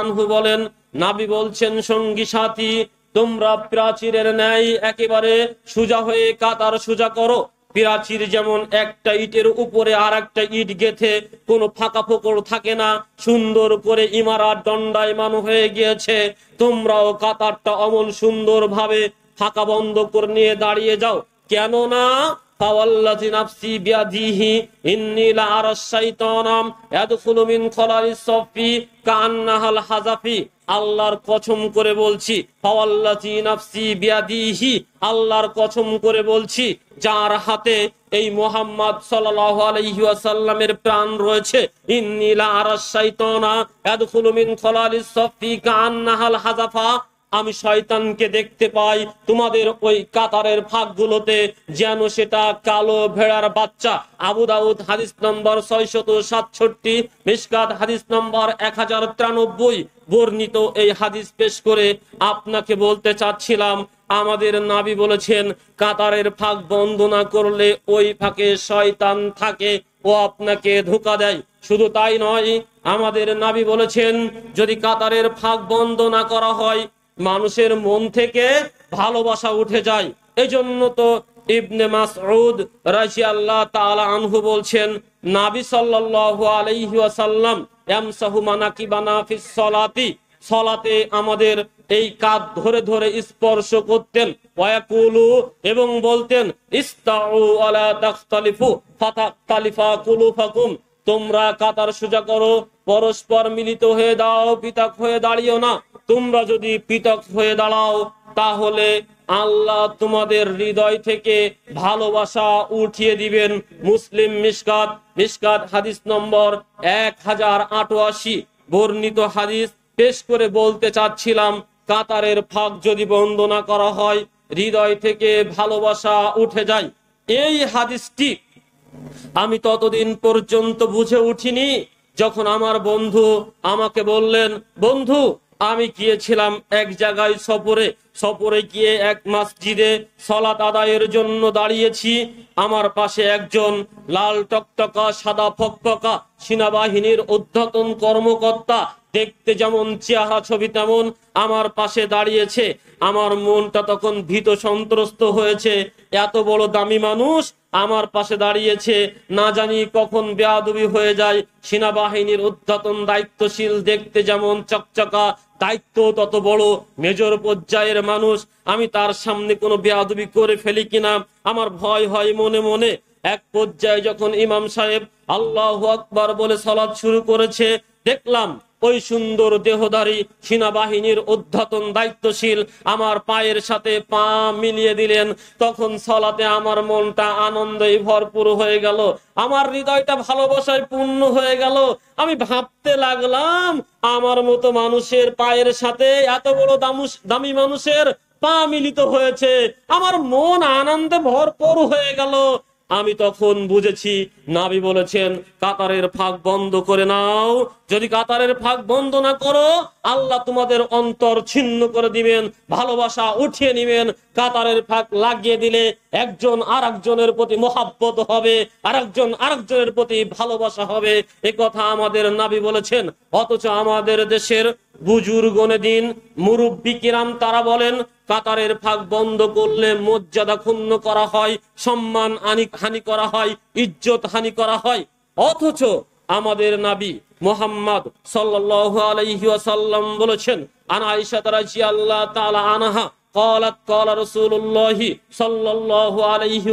আনহু বলেন নাবি বলছেন সঙ্গী সাথী তোমরা প্রাচীরের ন্যায় একেবারে সোজা হয়ে কাতার সোজা করো প্রাচীর যেমন একটা ইটের উপরে আর একটা ইট গেথে কোনো ফাঁকা ফোকর থাকে না সুন্দর করে ইমারা মান হয়ে গিয়েছে তোমরাও কাতারটা অমন সুন্দর ভাবে ফাঁকা বন্ধ করে নিয়ে দাঁড়িয়ে যাও কেন না نفسي আল্লাহর কছম করে বলছি আল্লাহর কসম করে বলছি যার হাতে এই মোহাম্মদ সাল্লামের প্রাণ রয়েছে ইন্নিলা আরাসাইতনা এদফুলুমিন হাজাফা আমি শয়তানকে দেখতে পাই তোমাদের ওই কাতারের ফাঁকগুলোতে যেন সেটা কালো ভেড়ার বাচ্চা আবু দাউদ হাদিস নম্বর ছয়শত সাতষট্টি মিসকাত হাদিস নম্বর এক হাজার তিরানব্বই বর্ণিত এই হাদিস পেশ করে আপনাকে বলতে চাচ্ছিলাম আমাদের নাবি বলেছেন কাতারের ফাঁক বন্ধ না করলে ওই ফাঁকে শয়তান থাকে ও আপনাকে ধোকা দেয় শুধু তাই নয় আমাদের নাবি বলেছেন যদি কাতারের ফাঁক বন্ধ না করা হয় মানুষের মন থেকে ভালোবাসা উঠে যায় এই জন্য তো ইবনে মাসউদ রাজি আল্লাহ আনহু বলছেন নাবি সাল্লাহ আলহিহাসাল্লাম সলাতে আমাদের এই কাপ ধরে ধরে স্পর্শ করতেন এবং বলতেন তোমরা কাতার সোজা করো পরস্পর মিলিত হয়ে দাও পৃথক হয়ে দাঁড়িও না তোমরা যদি পৃথক হয়ে দাঁড়াও তাহলে আল্লাহ তোমাদের হৃদয় থেকে ভালোবাসা উঠিয়ে দিবেন মুসলিম মিসকাত মিসকাত হাদিস নম্বর এক হাজার আটআশি বর্ণিত হাদিস পেশ করে বলতে চাচ্ছিলাম কাতারের ফাঁক যদি বন্ধ না করা হয় হৃদয় থেকে ভালোবাসা উঠে যায় এই হাদিসটি আমি ততদিন পর্যন্ত বুঝে উঠিনি যখন আমার বন্ধু আমাকে বললেন বন্ধু আমি গিয়েছিলাম এক জায়গায় সফরে সফরে গিয়ে এক মসজিদে সলাত আদায়ের জন্য দাঁড়িয়েছি আমার পাশে একজন লাল টকটকা সাদা ফকফকা সেনাবাহিনীর অধ্যাতন কর্মকর্তা দেখতে যেমন চেহারা ছবি তেমন আমার পাশে দাঁড়িয়েছে আমার মনটা তখন ভীত সন্ত্রস্ত হয়েছে এত বড় দামি মানুষ আমার পাশে দাঁড়িয়েছে না জানি কখন বেয়াদবি হয়ে যায় সেনাবাহিনীর উদ্ঘাতন দায়িত্বশীল দেখতে যেমন চকচকা দায়িত্ব তত বড় মেজর পর্যায়ের মানুষ আমি তার সামনে কোনো বেয়াদবি করে ফেলি কিনা আমার ভয় হয় মনে মনে এক পর্যায়ে যখন ইমাম সাহেব আল্লাহ আকবার বলে সলাদ শুরু করেছে দেখলাম ওই সুন্দর দেহধারী সেনাবাহিনীর অধ্যাতন দায়িত্বশীল আমার পায়ের সাথে পা মিলিয়ে দিলেন তখন সলাতে আমার মনটা আনন্দে ভরপুর হয়ে গেল আমার হৃদয়টা ভালোবাসায় পূর্ণ হয়ে গেল আমি ভাবতে লাগলাম আমার মতো মানুষের পায়ের সাথে এত বড় দামুস দামি মানুষের পা মিলিত হয়েছে আমার মন আনন্দে ভরপুর হয়ে গেল আমি তখন বুঝেছি নাবি বলেছেন কাতারের ফাঁক বন্ধ করে নাও যদি কাতারের ফাঁক বন্ধ না করো আল্লাহ তোমাদের অন্তর ছিন্ন করে দিবেন ভালোবাসা উঠিয়ে নিবেন কাতারের ফাঁক লাগিয়ে দিলে একজন আর একজনের প্রতি মোহাব্বত হবে আর একজন আর একজনের প্রতি ভালোবাসা হবে এ কথা আমাদের নাবি বলেছেন অথচ আমাদের দেশের গনে দিন মুরব্বী কিরাম তারা বলেন কাতারের ফাঁক বন্ধ করলে মর্যাদা ক্ষুণ্ণ করা হয় সম্মান হানি করা হয় ইজ্জত হানি করা হয় অথচ আমাদের নাবি মোহাম্মদ সাল্লাম বলেছেন আনাইশা আনাহা কলা রসুল্লাহি সাল্লাহ আলহি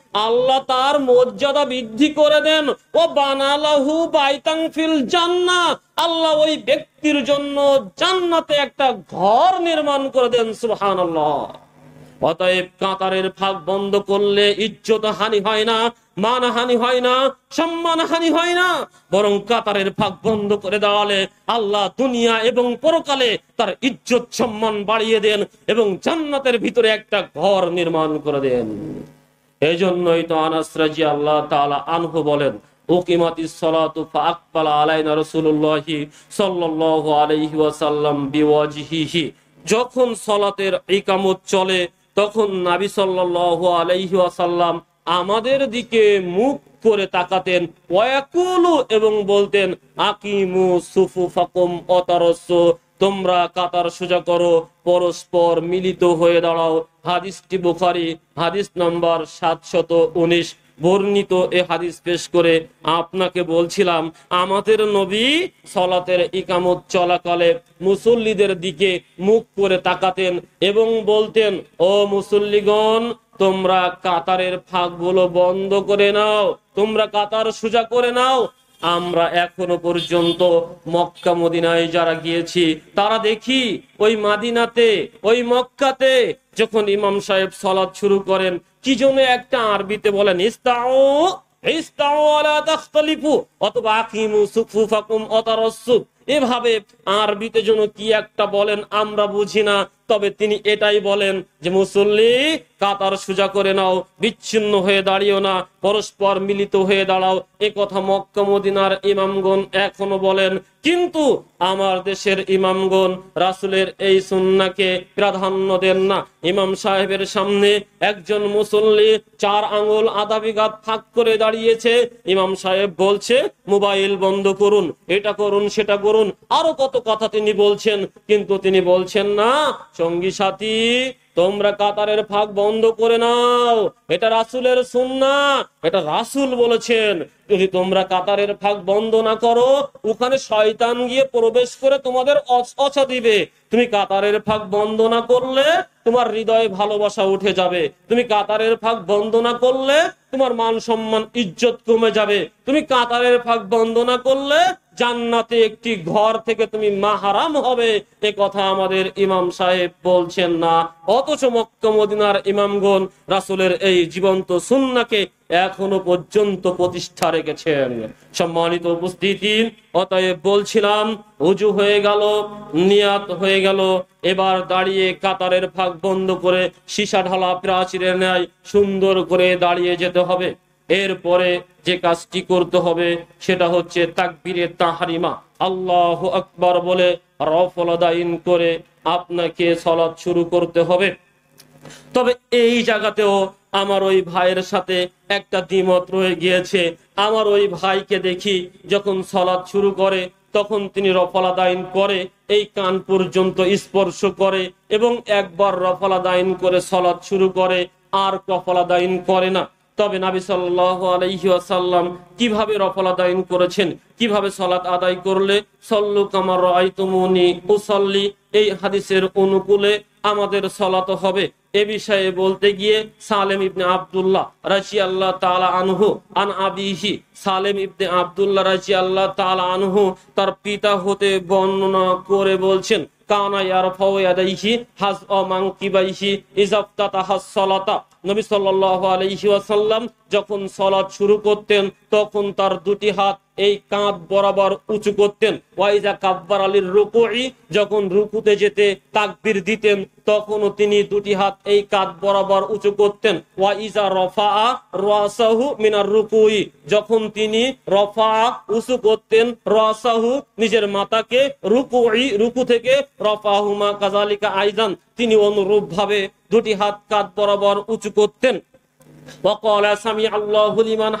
আল্লাহ তার মর্যাদা বৃদ্ধি করে দেন ও বানালাহু বাইতাং ফিল জান্না আল্লাহ ওই ব্যক্তির জন্য জান্নাতে একটা ঘর নির্মাণ করে দেন সুহান অতএব কাতারের ফাঁক বন্ধ করলে ইজ্জত হানি হয় না মান হানি হয় না সম্মান হানি হয় না বরং কাতারের ফাঁক বন্ধ করে দেওয়ালে আল্লাহ দুনিয়া এবং পরকালে তার ইজ্জত সম্মান বাড়িয়ে দেন এবং জান্নাতের ভিতরে একটা ঘর নির্মাণ করে দেন এই জন্যই তো আনাসরাজি আল্লাহ তালা আনহু বলেন যখন সলাতের ইকামত চলে তখন নাবি সাল্লাহ আলাইহি আমাদের দিকে মুখ করে তাকাতেন ওয়াকুলু এবং বলতেন আকিমু সুফু ফাকুম অতারস্য তোমরা কাতার সোজা করো পরস্পর মিলিত হয়ে দাঁড়াও হাদিসটি বুখারি হাদিস নম্বর সাতশত উনিশ বর্ণিত এ হাদিস পেশ করে আপনাকে বলছিলাম আমাদের নবী সলাতের ইকামত চলাকালে মুসল্লিদের দিকে মুখ করে তাকাতেন এবং বলতেন ও মুসল্লিগণ তোমরা কাতারের ফাঁকগুলো বন্ধ করে নাও তোমরা কাতার সোজা করে নাও আমরা এখনো পর্যন্ত মক্কা মদিনায় যারা গিয়েছি তারা দেখি ওই মাদিনাতে ওই মক্কাতে যখন ইমাম সাহেব সলাদ শুরু করেন কি জন্য একটা আরবিতে বলেন ইস্তাও এভাবে আরবিতে জন্য কি একটা বলেন আমরা বুঝি না তবে তিনি এটাই বলেন যে মুসল্লি কাতার সোজা করে নাও বিচ্ছিন্ন হয়ে দাঁড়িয়েও না পরস্পর মিলিত হয়ে দাঁড়াও এ কথা মক্কা মদিনার ইমামগণ এখনো বলেন কিন্তু আমার দেশের ইমামগণ রাসুলের এই সুন্নাকে প্রাধান্য দেন না ইমাম সাহেবের সামনে একজন মুসল্লি চার আঙুল আদাবিঘাত ফাঁক করে দাঁড়িয়েছে ইমাম সাহেব বলছে মোবাইল বন্ধ করুন এটা করুন সেটা করুন আরো কত কথা তিনি বলছেন কিন্তু তিনি বলছেন না সঙ্গী সাথী তোমরা কাতারের ফাঁক বন্ধ করে নাও এটা রাসুলের সুন্না এটা রাসুল বলেছেন যদি তোমরা কাতারের ফাঁক বন্ধ না করো ওখানে শয়তান গিয়ে প্রবেশ করে তোমাদের অছা দিবে তুমি কাতারের ফাঁক বন্ধ না করলে তোমার হৃদয়ে ভালোবাসা উঠে যাবে তুমি কাতারের ফাঁক বন্ধ না করলে তোমার মান সম্মান ইজ্জত কমে যাবে তুমি কাতারের ফাঁক বন্ধ না করলে জান্নাতে একটি ঘর থেকে তুমি মাহারাম হবে এ কথা আমাদের ইমাম সাহেব বলছেন না অথচ মক্কা মদিনার ইমামগণ রাসুলের এই জীবন্ত সুন্নাকে এখনো পর্যন্ত প্রতিষ্ঠা রেখেছেন সম্মানিত উপস্থিতি অতএব বলছিলাম উজু হয়ে গেল নিয়াত হয়ে গেল এবার দাঁড়িয়ে কাতারের ফাঁক বন্ধ করে সীসা ঢালা প্রাচীরের ন্যায় সুন্দর করে দাঁড়িয়ে যেতে করতে হবে এরপরে যে কাজটি করতে হবে সেটা হচ্ছে তাকবিরে তাহারিমা আল্লাহ আকবার বলে রফলদাইন করে আপনাকে সলাদ শুরু করতে হবে তবে এই জায়গাতেও আমার ওই ভাইয়ের সাথে একটা দ্বিমত রয়ে গিয়েছে আমার ওই ভাইকে দেখি যখন সলাদ শুরু করে তখন তিনি রফলাদাইন করে এই কান পর্যন্ত স্পর্শ করে এবং একবার রফলাদাইন করে সলাদ শুরু করে আর কফলাদাইন করে না তবে নাবি সাল্লাসাল্লাম কিভাবে রফল আদায়ন করেছেন কিভাবে সলাৎ আদায় করলে সল্লু কামার আইতুমনি উসল্লি এই হাদিসের অনুকূলে আমাদের সলাত হবে এ বিষয়ে বলতে গিয়ে সালেম ইবনে আবদুল্লাহ রাজি আল্লাহ তালা আনহু আন আবিহি সালেম ইবনে আবদুল্লাহ রাজি আল্লাহ তালা আনহু তার পিতা হতে বর্ণনা করে বলছেন كان يرفع يديه حز او منكبيه اذا افتتح الصلاه نبي صلى الله عليه وسلم যখন সলাদ শুরু করতেন তখন তার দুটি হাত এই কাঁধ বরাবর উঁচু করতেন ওয়াইজা কাব্বার আলীর রুকুই যখন রুকুতে যেতে তাকবির দিতেন তখনও তিনি দুটি হাত এই কাঁধ বরাবর উঁচু করতেন ওয়াইজা রফা রাসাহু মিনার রুকুই যখন তিনি রফা উঁচু করতেন রাসাহু নিজের মাতাকে রুকুই রুকু থেকে রফাহুমা কাজালিকা আইজান তিনি অনুরূপ ভাবে দুটি হাত কাঁধ বরাবর উঁচু করতেন তিনি যখন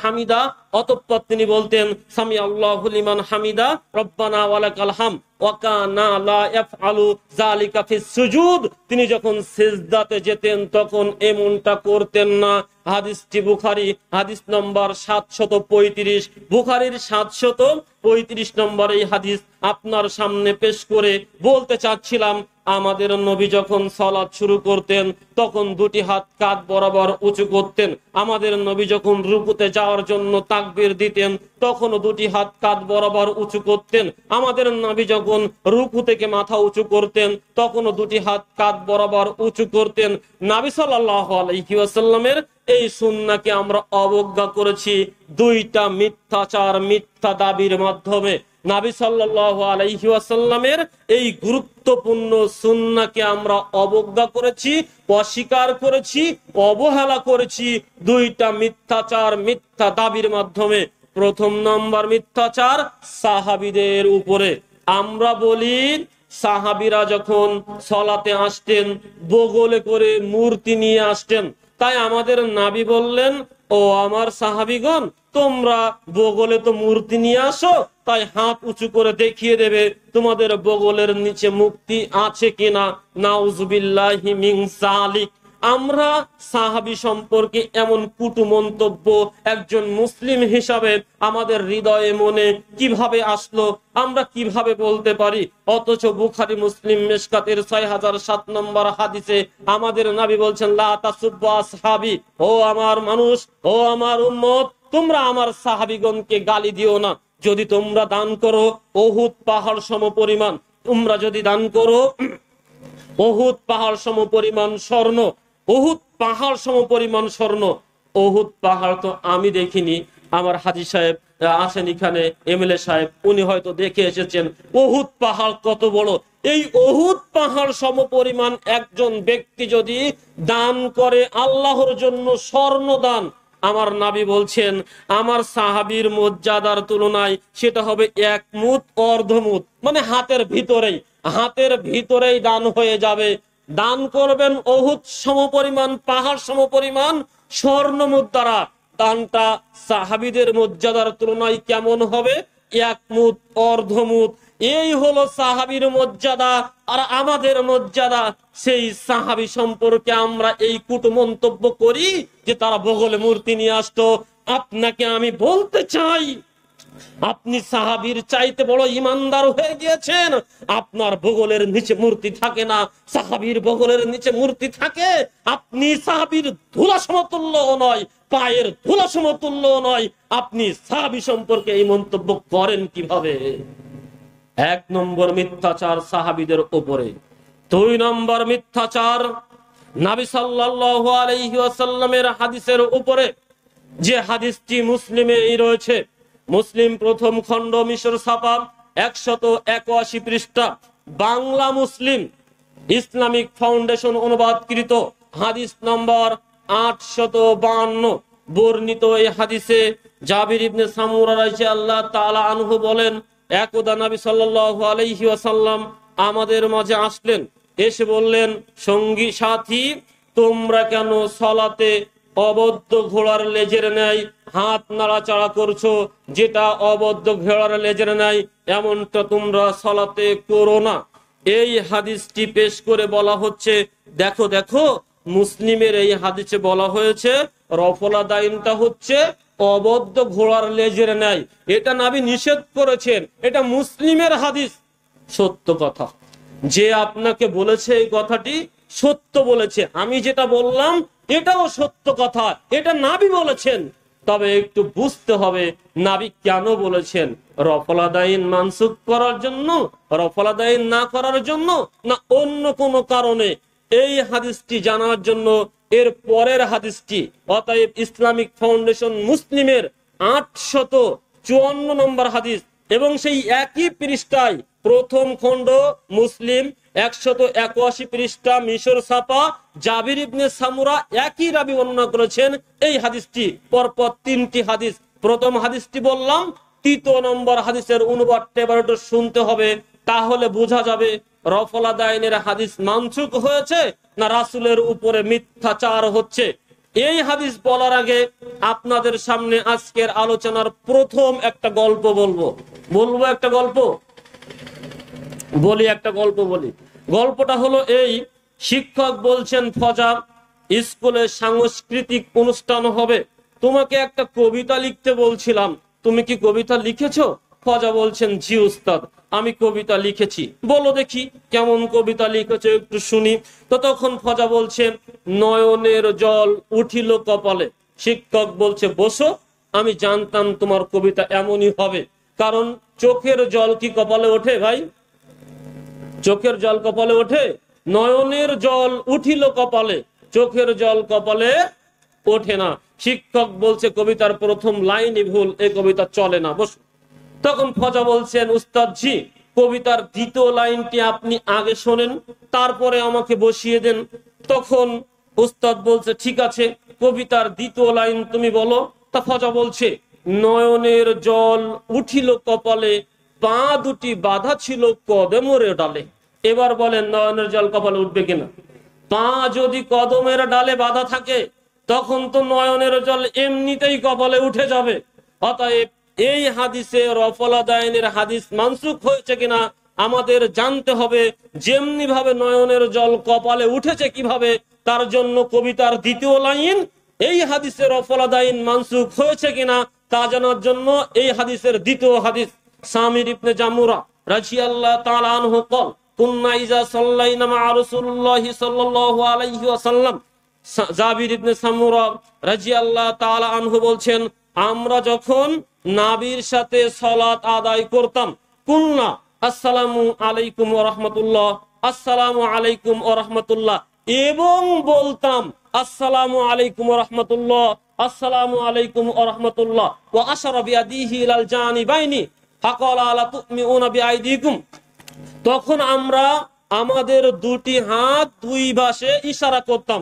সিজদাতে যেতেন তখন এমনটা করতেন না হাদিসটি বুখারি হাদিস নম্বর সাতশত পঁয়ত্রিশ বুখারির সাতশত পঁয়ত্রিশ নম্বর এই হাদিস আপনার সামনে পেশ করে বলতে চাচ্ছিলাম আমাদের নবী যখন সলাদ শুরু করতেন তখন দুটি হাত কাত বরাবর উঁচু করতেন আমাদের নবী যখন রুকুতে যাওয়ার জন্য তাকবির দিতেন তখনও দুটি হাত কাত বরাবর উঁচু করতেন আমাদের নবী যখন রুকু থেকে মাথা উঁচু করতেন তখনও দুটি হাত কাত বরাবর উঁচু করতেন নাবি সাল্লাহ আলহিউসাল্লামের এই সুন্নাকে আমরা অবজ্ঞা করেছি দুইটা মিথ্যাচার মিথ্যা দাবির মাধ্যমে এই গুরুত্বপূর্ণ সুন্নাকে আমরা অবজ্ঞা করেছি অস্বীকার করেছি অবহেলা করেছি দুইটা মিথ্যাচার মিথ্যা দাবির মাধ্যমে প্রথম নম্বর মিথ্যাচার সাহাবিদের উপরে আমরা বলি সাহাবিরা যখন সলাতে আসতেন বগলে করে মূর্তি নিয়ে আসতেন তাই আমাদের নাবি বললেন ও আমার সাহাবিগণ তোমরা বগলে তো মূর্তি নিয়ে আসো তাই হাত উঁচু করে দেখিয়ে দেবে তোমাদের বগলের নিচে মুক্তি আছে কিনা নাউজুবিল্লাহিমিংসালিক আমরা সাহাবি সম্পর্কে এমন কুটু মন্তব্য একজন মুসলিম হিসাবে আমাদের হৃদয়ে মনে কিভাবে আসলো আমরা কিভাবে বলতে পারি অথচ বুখারি মুসলিম মেশকাতের ছয় হাজার সাত নম্বর হাদিসে আমাদের নাবি বলছেন লা সাহাবি ও আমার মানুষ ও আমার উম্মত তোমরা আমার সাহাবিগণকে গালি দিও না যদি তোমরা দান করো অহুত পাহাড় সম পরিমাণ তোমরা যদি দান করো অহুত পাহাড় সম পরিমাণ স্বর্ণ অহুত পাহাড় সম পরিমাণ স্বর্ণ অহুত পাহাড় তো আমি দেখিনি আমার হাজি সাহেব আসেন এখানে এমএলএ সাহেব উনি হয়তো দেখে এসেছেন অহুত পাহাড় কত বড় এই অহুত পাহাড় সম পরিমাণ একজন ব্যক্তি যদি দান করে আল্লাহর জন্য স্বর্ণ দান আমার নাবি বলছেন আমার সাহাবির মর্যাদার তুলনায় সেটা হবে এক মুত অর্ধমুত মানে হাতের ভিতরেই হাতের ভিতরেই দান হয়ে যাবে দান করবেন অহুত সমপরিমাণ পাহাড় সমপরিমাণ স্বর্ণ দ্বারা দানটা সাহাবিদের মর্যাদার তুলনায় কেমন হবে এক মুত অর্ধমুত এই হলো সাহাবির মর্যাদা আর আমাদের মর্যাদা সেই সাহাবি সম্পর্কে আমরা এই কুট মন্তব্য করি যে তারা বগলে মূর্তি নিয়ে আসতো আপনাকে আমি বলতে চাই আপনি সাহাবির চাইতে বড় ইমানদার হয়ে গিয়েছেন আপনার বগলের নিচে মূর্তি থাকে না সাহাবির বগলের নিচে মূর্তি থাকে আপনি সাহাবির ধুলা সমতুল্য নয় পায়ের ধুলা সমতুল্য নয় আপনি সাহাবি সম্পর্কে এই মন্তব্য করেন কিভাবে এক নম্বর মিথ্যাচার সাহাবিদের ওপরে দুই নম্বর মিথ্যাচার নাবি সাল্লাহ আলহিমের হাদিসের উপরে যে হাদিসটি মুসলিমে রয়েছে মুসলিম প্রথম খণ্ড মিশর সাপা একশত একআশি পৃষ্ঠা বাংলা মুসলিম ইসলামিক ফাউন্ডেশন অনুবাদকৃত হাদিস নম্বর আটশত বান্ন বর্ণিত এই হাদিসে জাবির ইবনে সামুরা আল্লাহ তালা আনহু বলেন একদা উদানাবি সাল্লু আসাল্লাম আমাদের মাঝে আসলেন এসে বললেন সঙ্গী সাথী তোমরা কেন সলাতে অবদ্ধ ঘোড়ার লেজের নেয় হাত নাড়াচাড়া করছো যেটা অবদ্ধ ঘোড়ার লেজের নেয় এমনটা তোমরা সলাতে করো না এই হাদিসটি পেশ করে বলা হচ্ছে দেখো দেখো মুসলিমের এই হাদিসে বলা হয়েছে রফলা দায়নটা হচ্ছে অবদ্ধ ঘোড়ার লেজের নেয় এটা নাবি নিষেধ করেছেন এটা মুসলিমের হাদিস সত্য কথা যে আপনাকে বলেছে এই কথাটি সত্য বলেছে আমি যেটা বললাম এটাও সত্য কথা এটা নাবি বলেছেন তবে একটু বুঝতে হবে নাবি কেন বলেছেন রফলাদাইন মানসুক করার জন্য রফলাদাইন না করার জন্য না অন্য কোনো কারণে এই হাদিসটি জানার জন্য এর পরের হাদিসটি অতএব ইসলামিক ফাউন্ডেশন মুসলিমের আটশত চুয়ান্ন নম্বর হাদিস এবং সেই একই পৃষ্ঠায় প্রথম খণ্ড মুসলিম একশত একাশি পৃষ্ঠা মিশর সাপা জাবির ইবনে সামুরা একই রাবি বর্ণনা করেছেন এই হাদিসটি পরপর তিনটি হাদিস প্রথম হাদিসটি বললাম তৃতীয় নম্বর হাদিসের অনুবাদটা এবার শুনতে হবে তাহলে বোঝা যাবে রফলা দাইনের হাদিস মানসুক হয়েছে না রাসুলের উপরে মিথ্যাচার হচ্ছে এই হাদিস বলার আগে আপনাদের সামনে আজকের আলোচনার প্রথম একটা গল্প বলবো বলবো একটা গল্প বলি একটা গল্প বলি গল্পটা হলো এই শিক্ষক বলছেন ফজা স্কুলে সাংস্কৃতিক অনুষ্ঠান হবে তোমাকে একটা কবিতা লিখতে বলছিলাম তুমি কি কবিতা লিখেছো খজা বলছেন জি উস্তাদ আমি কবিতা লিখেছি বলো দেখি কেমন কবিতা লিখেছে একটু শুনি তো তখন ফজা বলছেন নয়নের জল উঠিল কপালে শিক্ষক বলছে বসো আমি জানতাম তোমার কবিতা এমনই হবে কারণ চোখের জল কি কপালে ওঠে ভাই চোখের জল কপালে ওঠে নয়নের জল উঠিল কপালে চোখের জল কপালে ওঠে না শিক্ষক বলছে কবিতার প্রথম লাইনই ভুল এ কবিতা চলে না বসো তখন ফজা বলছেন উস্তাদ জি কবিতার দ্বিতীয় লাইনটি আপনি আগে শোনেন তারপরে আমাকে বসিয়ে দেন তখন উস্তাদ বলছে ঠিক আছে কবিতার দ্বিতীয় লাইন তুমি বলো তা ফজা বলছে নয়নের জল উঠিল কপালে পা দুটি বাধা ছিল কদমরে ডালে এবার বলেন নয়নের জল কপালে উঠবে কিনা পা যদি কদমের ডালে বাধা থাকে তখন তো নয়নের জল এমনিতেই কপালে উঠে যাবে অতএব এই হাদিসে রফলাদায়নের হাদিস মানসুক হয়েছে কিনা আমাদের জানতে হবে যেমনি ভাবে নয়নের জল কপালে উঠেছে কিভাবে তার জন্য কবিতার দ্বিতীয় লাইন এই হাদিসের রফলাদাইন মানসুক হয়েছে কিনা তা জানার জন্য এই হাদিসের দ্বিতীয় হাদিস সামির ইবনে জামুরা রাজি আল্লাহ তালানহ কল কুন্না ইজা সাল্লাইনা মা রাসূলুল্লাহি সাল্লাল্লাহু আলাইহি ওয়াসাল্লাম জাবির ইবনে সামুরা রাজি আল্লাহ তাআলা আনহু বলছেন আমরা যখন নাবির সাথে সলাত আদায় করতাম কুলনা আসসালামু আলাইকুম রহমতুল্লাহ আসসালাম আলাইকুম রহমতুল্লাহ এবং বলতাম আসসালাম আলাইকুম রহমতুল্লাহ আলাইকুম রহমতুল্লাহ ও আশরফিয়াদিহি জানি বাইনি তখন আমরা আমাদের দুটি হাত দুই বাসে ইশারা করতাম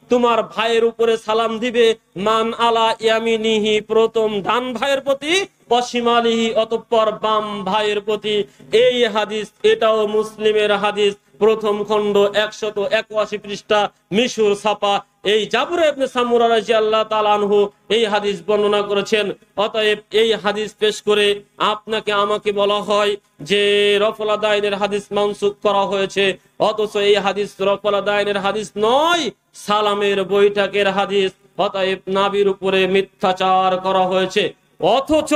তোমার ভাইয়ের উপরে সালাম দিবে মান আলা ইয়ামিনিহি প্রথম ডান ভাইয়ের প্রতি পশ্চিমালিহি অতঃপর বাম ভাইয়ের প্রতি এই হাদিস এটাও মুসলিমের হাদিস প্রথম খণ্ড একশত একআশি পৃষ্ঠা মিশুর ছাপা এই জাবুর ইবনে এই হাদিস বর্ণনা করেছেন অতএব এই হাদিস পেশ করে আপনাকে আমাকে বলা হয় যে রফলা দায়নের হাদিস মানসুখ করা হয়েছে অথচ এই হাদিস রফলা দায়নের হাদিস নয় সালামের বৈঠকের হাদিস হতাইব নাবির উপরে মিথ্যাচার করা হয়েছে অথচ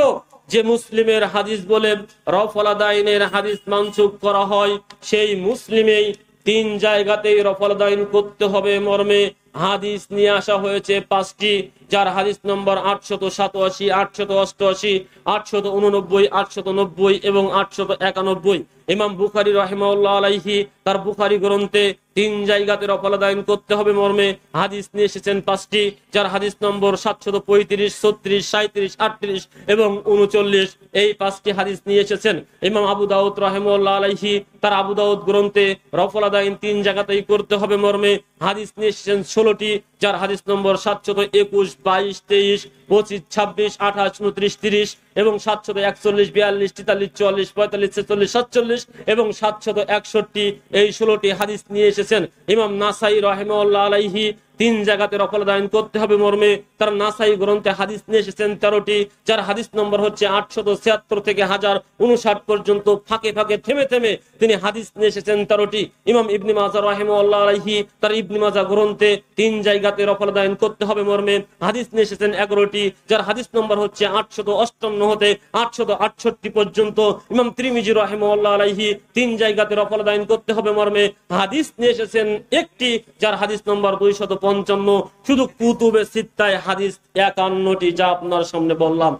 যে মুসলিমের হাদিস বলে রফলাদাইনের হাদিস মানসুক করা হয় সেই মুসলিমেই তিন জায়গাতেই রফলাদাইন করতে হবে মর্মে হাদিস নিয়ে আসা হয়েছে পাঁচটি যার হাদিস নম্বর আটশত সাতাশি আটশত অষ্টআশি আটশত উননব্বই আটশত নব্বই এবং আটশত একানব্বই ইমাম বুখারি রহমাউল্লাহ আলাইহি তার বুখারি গ্রন্থে তিন জায়গাতে রফলাদায়ন করতে হবে মর্মে হাদিস নিয়ে এসেছেন পাঁচটি যার হাদিস নম্বর সাতশত পঁয়ত্রিশ ছত্রিশ সাঁত্রিশ আটত্রিশ এবং উনচল্লিশ এই পাঁচটি হাদিস নিয়ে এসেছেন ইমাম আবু দাউদ রহেমুল্লাহ আলাইহি তার আবু দাউদ গ্রন্থে রফলাদায়ন তিন জায়গাতেই করতে হবে মর্মে হাদিস নিয়ে এসেছেন ষোলোটি চার হাদিস নম্বর সাতশত একুশ বাইশ তেইশ পঁচিশ ছাব্বিশ আঠাশ উনত্রিশ তিরিশ এবং সাতশত একচল্লিশ বিয়াল্লিশ তেতাল্লিশ চুয়াল্লিশ পঁয়তাল্লিশ ছেচল্লিশ সাতচল্লিশ এবং সাতশত একষট্টি এই ষোলোটি হাদিস নিয়ে এসেছেন ইমাম নাসাই রহেমউল্লাহ আলাইহি তিন জায়গাতে রকল দায়ন করতে হবে মর্মে তার নাসাই গ্রন্থে হাদিস নিয়ে এসেছেন তেরোটি যার হাদিস নম্বর হচ্ছে আটশত ছিয়াত্তর থেকে হাজার উনষাট পর্যন্ত ফাঁকে ফাঁকে থেমে থেমে তিনি হাদিস নিয়ে এসেছেন তেরোটি ইমাম ইবনি মাজা রহেমউল্লাহ আলাইহি তার ইবনি মাজা গ্রন্থে তিন জায়গাতে রকল দায়ন করতে হবে মর্মে হাদিস নিয়ে এসেছেন এগারোটি যার হাদিস নম্বর হচ্ছে আটশত অষ্টান্ন হতে আটশত আটষট্টি পর্যন্ত ইমাম ত্রিমিজি রহেম আলাইহি তিন জায়গাতে রফল দায়ন করতে হবে মর্মে হাদিস নিয়ে এসেছেন একটি যার হাদিস নম্বর দুই শত পঞ্চান্ন শুধু কুতুবে সিত্তায় হাদিস একান্নটি যা আপনার সামনে বললাম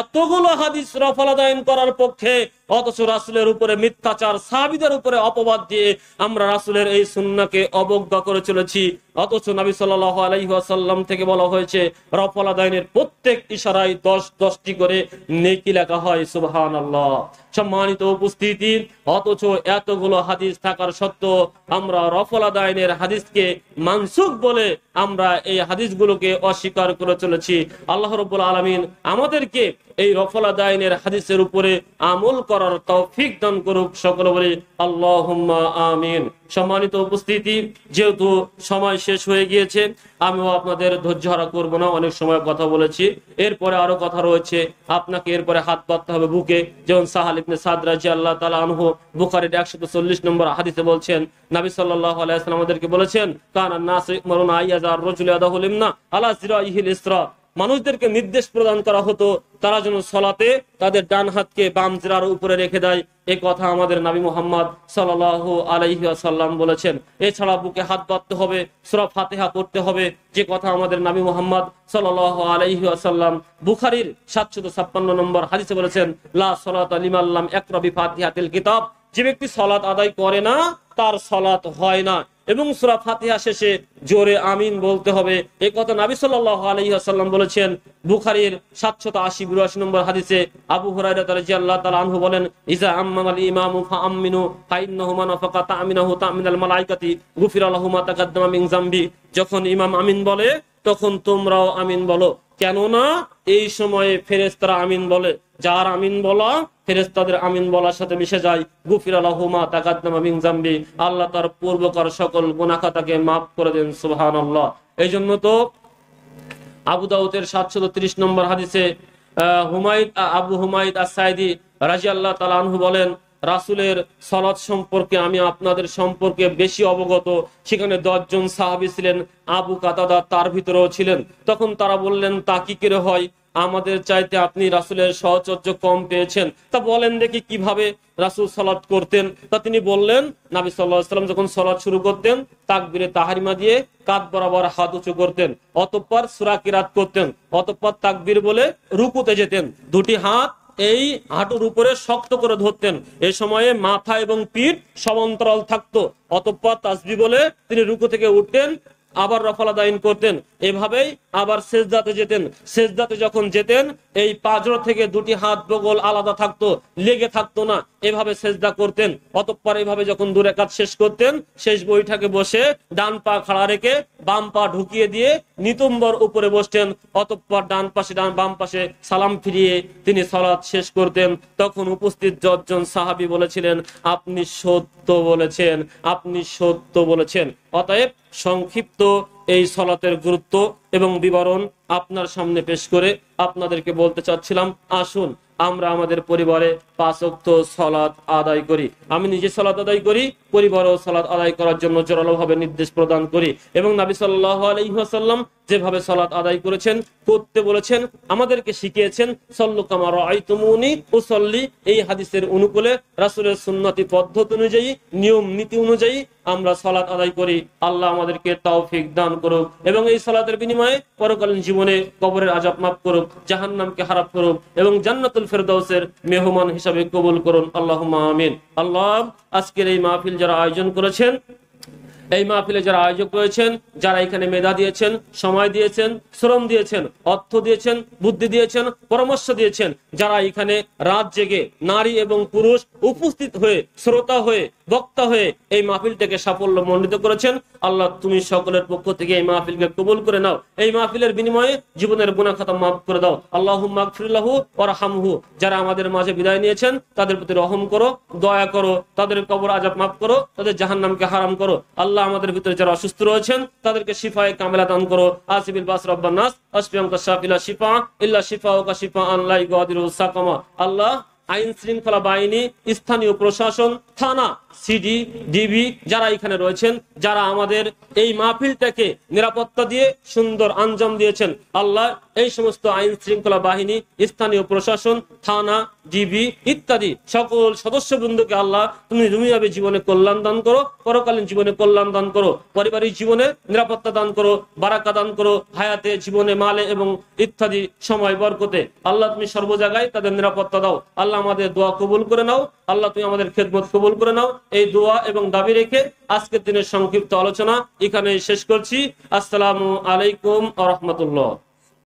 এতগুলো হাদিস রফল দায়ন করার পক্ষে অথচ রাসুলের উপরে মিথ্যাচার সাহাবিদের উপরে অপবাদ দিয়ে আমরা রাসুলের এই সুন্নাকে অবজ্ঞা করে চলেছি অথচ নবী সাল্লাহ আলহিহাসাল্লাম থেকে বলা হয়েছে রফলা দাইনের প্রত্যেক ইশারায় দশ দশটি করে নেকি লেখা হয় সুবহান আল্লাহ সম্মানিত উপস্থিতি অথচ এতগুলো হাদিস থাকার সত্ত্বেও আমরা রফল আদায়নের হাদিসকে মানসুক বলে আমরা এই হাদিসগুলোকে অস্বীকার করে চলেছি আল্লাহ রবুল আলমিন আমাদেরকে এই রফল আদায়নের হাদিসের উপরে আমল করার তৌফিক দান করুক সকল বলে আল্লাহ আমিন সম্মানিত উপস্থিতি যেহেতু সময় শেষ হয়ে গিয়েছে আমিও আপনাদের ধৈর্য হারা করবো না অনেক সময় কথা বলেছি এরপরে আরো কথা রয়েছে আপনাকে এরপরে হাত পাততে হবে বুকে যেমন সাহালিবনে ইবনে সাদরাজি আল্লাহ তালা আনহু বুখারের একশো চল্লিশ নম্বর হাদিসে বলছেন নাবি সাল্লাহ আমাদেরকে বলেছেন কান না মরুন মানুষদেরকে নির্দেশ প্রদান করা হতো তারা যেন সলাতে তাদের ডান হাতকে বাম জেরার উপরে রেখে দেয় এ কথা আমাদের নাবি মোহাম্মদ সাল সাল্লাহ আসাল্লাম বলেছেন এছাড়া বুকে হাত বাঁধতে হবে সুরা ফাতেহা পড়তে হবে যে কথা আমাদের নাবি মোহাম্মদ সাল সাল্লাহ আসাল্লাম বুখারির সাতশত ছাপ্পান্ন নম্বর হাদিসে বলেছেন লা সলাত আলিম আল্লাম একরবি ফাতিহাতিল কিতাব যে ব্যক্তি সলাত আদায় করে না তার সলাত হয় না এবং সুরা ফাতিহা শেষে জোরে আমিন বলতে হবে এ কথা নাবি সাল্লাহ আলহিহাসাল্লাম বলেছেন বুখারির সাতশত আশি বিরাশি নম্বর হাদিসে আবু হরাই আল্লাহ আনহু বলেন ইজা আম্মাম ইমামু তামিনাহু তামিনাল মালাইকাতি গুফির আলহুমা তাকাদ্দামা মিং জাম্বি যখন ইমাম আমিন বলে তখন তোমরাও আমিন বলো কেননা এই সময়ে ফেরেস্তারা আমিন বলে যার আমিন বলা ফেরেস্তাদের আমিন বলার সাথে মিশে যায় গুফির আলহুমা তাকাদ্দামা মিংজাম্বি আল্লাহ তার পূর্বকর সকল গোনাখা তাকে মাফ করে দেন সুহান আল্লাহ এই জন্য তো আবু দাউতের সাতশত ত্রিশ নম্বর হাদিসে হুমায়ুদ আবু হুমায়ুদ আসাইদি রাজি আল্লাহ তালানহু বলেন রাসুলের সলাদ সম্পর্কে আমি আপনাদের সম্পর্কে বেশি অবগত সেখানে দশজন সাহাবি ছিলেন আবু কাতাদা তার ভিতরেও ছিলেন তখন তারা বললেন তা কি করে হয় আমাদের চাইতে আপনি রাসুলের সহচর্য কম পেয়েছেন তা বলেন দেখি কিভাবে রাসুল সলাদ করতেন তা তিনি বললেন নাবি সাল্লাহাম যখন সলাদ শুরু করতেন তাকবিরে তাহারিমা দিয়ে কাত বরাবর হাত উঁচু করতেন অতঃপর সুরাকিরাত করতেন অতঃপর তাকবির বলে রুকুতে যেতেন দুটি হাত এই হাঁটুর উপরে শক্ত করে ধরতেন এ সময়ে মাথা এবং পিঠ সমান্তরাল থাকতো অতঃপর তাসবি বলে তিনি রুকু থেকে উঠতেন আবার দায়ন করতেন এভাবেই আবার সেজদাতে যেতেন সেজদাতে যখন যেতেন এই পাজর থেকে দুটি হাত বগল আলাদা থাকতো লেগে থাকতো না এভাবে সেজদা করতেন অতঃপর এভাবে যখন দূরে কাজ শেষ করতেন শেষ বৈঠকে বসে ডান পা খাড়া রেখে বাম পা ঢুকিয়ে দিয়ে নিতম্বর উপরে বসতেন অতঃপর ডান পাশে ডান বাম পাশে সালাম ফিরিয়ে তিনি সলাদ শেষ করতেন তখন উপস্থিত যতজন সাহাবি বলেছিলেন আপনি সত্য বলেছেন আপনি সত্য বলেছেন অতএব সংক্ষিপ্ত এই সলাতের গুরুত্ব এবং বিবরণ আপনার সামনে পেশ করে আপনাদেরকে বলতে চাচ্ছিলাম আসুন আমরা আমাদের পরিবারে পাঁচক্ত সলাদ আদায় করি আমি নিজে সলাদ আদায় করি পরিবারও সলাদ আদায় করার জন্য জোরালোভাবে নির্দেশ প্রদান করি এবং নাবি সাল্লাহ আলহিহাসাল্লাম যেভাবে সলাদ আদায় করেছেন করতে বলেছেন আমাদেরকে শিখিয়েছেন সল্লু আইতুমুনি ও সল্লি এই হাদিসের অনুকূলে রাসুলের সুন্নতি পদ্ধতি অনুযায়ী নিয়ম নীতি অনুযায়ী আমরা সলাদ আদায় করি আল্লাহ আমাদেরকে তৌফিক দান করুক এবং এই সলাদের বিনিময়ে পরকালীন জীবনে কবরের আজাব মাফ করুক জাহান্নামকে হারাপ করুক এবং জান্নাতুল ফেরদাউসের মেহমান হিসাবে কবুল করুন আল্লাহ আমিন আল্লাহ আজকের এই মাহফিল যারা আয়োজন করেছেন এই মাহফিলে যারা আয়োজক রয়েছেন যারা এখানে মেধা দিয়েছেন সময় দিয়েছেন শ্রম দিয়েছেন অর্থ দিয়েছেন বুদ্ধি দিয়েছেন পরামর্শ দিয়েছেন যারা এখানে রাত জেগে নারী এবং পুরুষ উপস্থিত হয়ে শ্রোতা হয়ে বক্তা হয়ে এই মাহফিলটাকে সাফল্য মণ্ডিত করেছেন আল্লাহ তুমি সকলের পক্ষ থেকে এই মাহফিলকে কবুল করে নাও এই মাহফিলের বিনিময়ে জীবনের গুণা খাতা মাফ করে দাও আল্লাহ মাকফিল্লাহ ওরহামহু যারা আমাদের মাঝে বিদায় নিয়েছেন তাদের প্রতি রহম করো দয়া করো তাদের কবর আজাব মাফ করো তাদের জাহান নামকে হারাম করো আল্লাহ আল্লাহ আমাদের ভিতরে যারা অসুস্থ রয়েছেন তাদেরকে শিফায় কামেলা দান করো আসিবিল বাস রব্বান নাস অশফিয়াঙ্কা শাফিলা শিফা ইল্লা শিফা ও কাশিফা আল্লাহ গাদিরুল সাকামা আল্লাহ আইন শৃঙ্খলা বাহিনী স্থানীয় প্রশাসন থানা সিডি ডিবি যারা এখানে রয়েছেন যারা আমাদের এই মাহফিলটাকে নিরাপত্তা দিয়ে সুন্দর আঞ্জাম দিয়েছেন আল্লাহ এই সমস্ত আইন শৃঙ্খলা বাহিনী স্থানীয় প্রশাসন থানা ডিবি ইত্যাদি সকল সদস্য বৃন্দকে আল্লাহ তুমি দুনিয়াবে জীবনে কল্যাণ দান করো পরকালীন জীবনে কল্যাণ দান করো পারিবারিক জীবনে নিরাপত্তা দান করো বারাকা দান করো হায়াতে জীবনে মালে এবং ইত্যাদি সময় বরকতে আল্লাহ তুমি সর্বজায়গায় তাদের নিরাপত্তা দাও আল্লাহ আমাদের দোয়া কবুল করে নাও আল্লাহ তুমি আমাদের খেদমত কবুল করে নাও এই দোয়া এবং দাবি রেখে আজকের দিনের সংক্ষিপ্ত আলোচনা এখানে শেষ করছি আসসালামু আলাইকুম আ রহমতুল্লাহ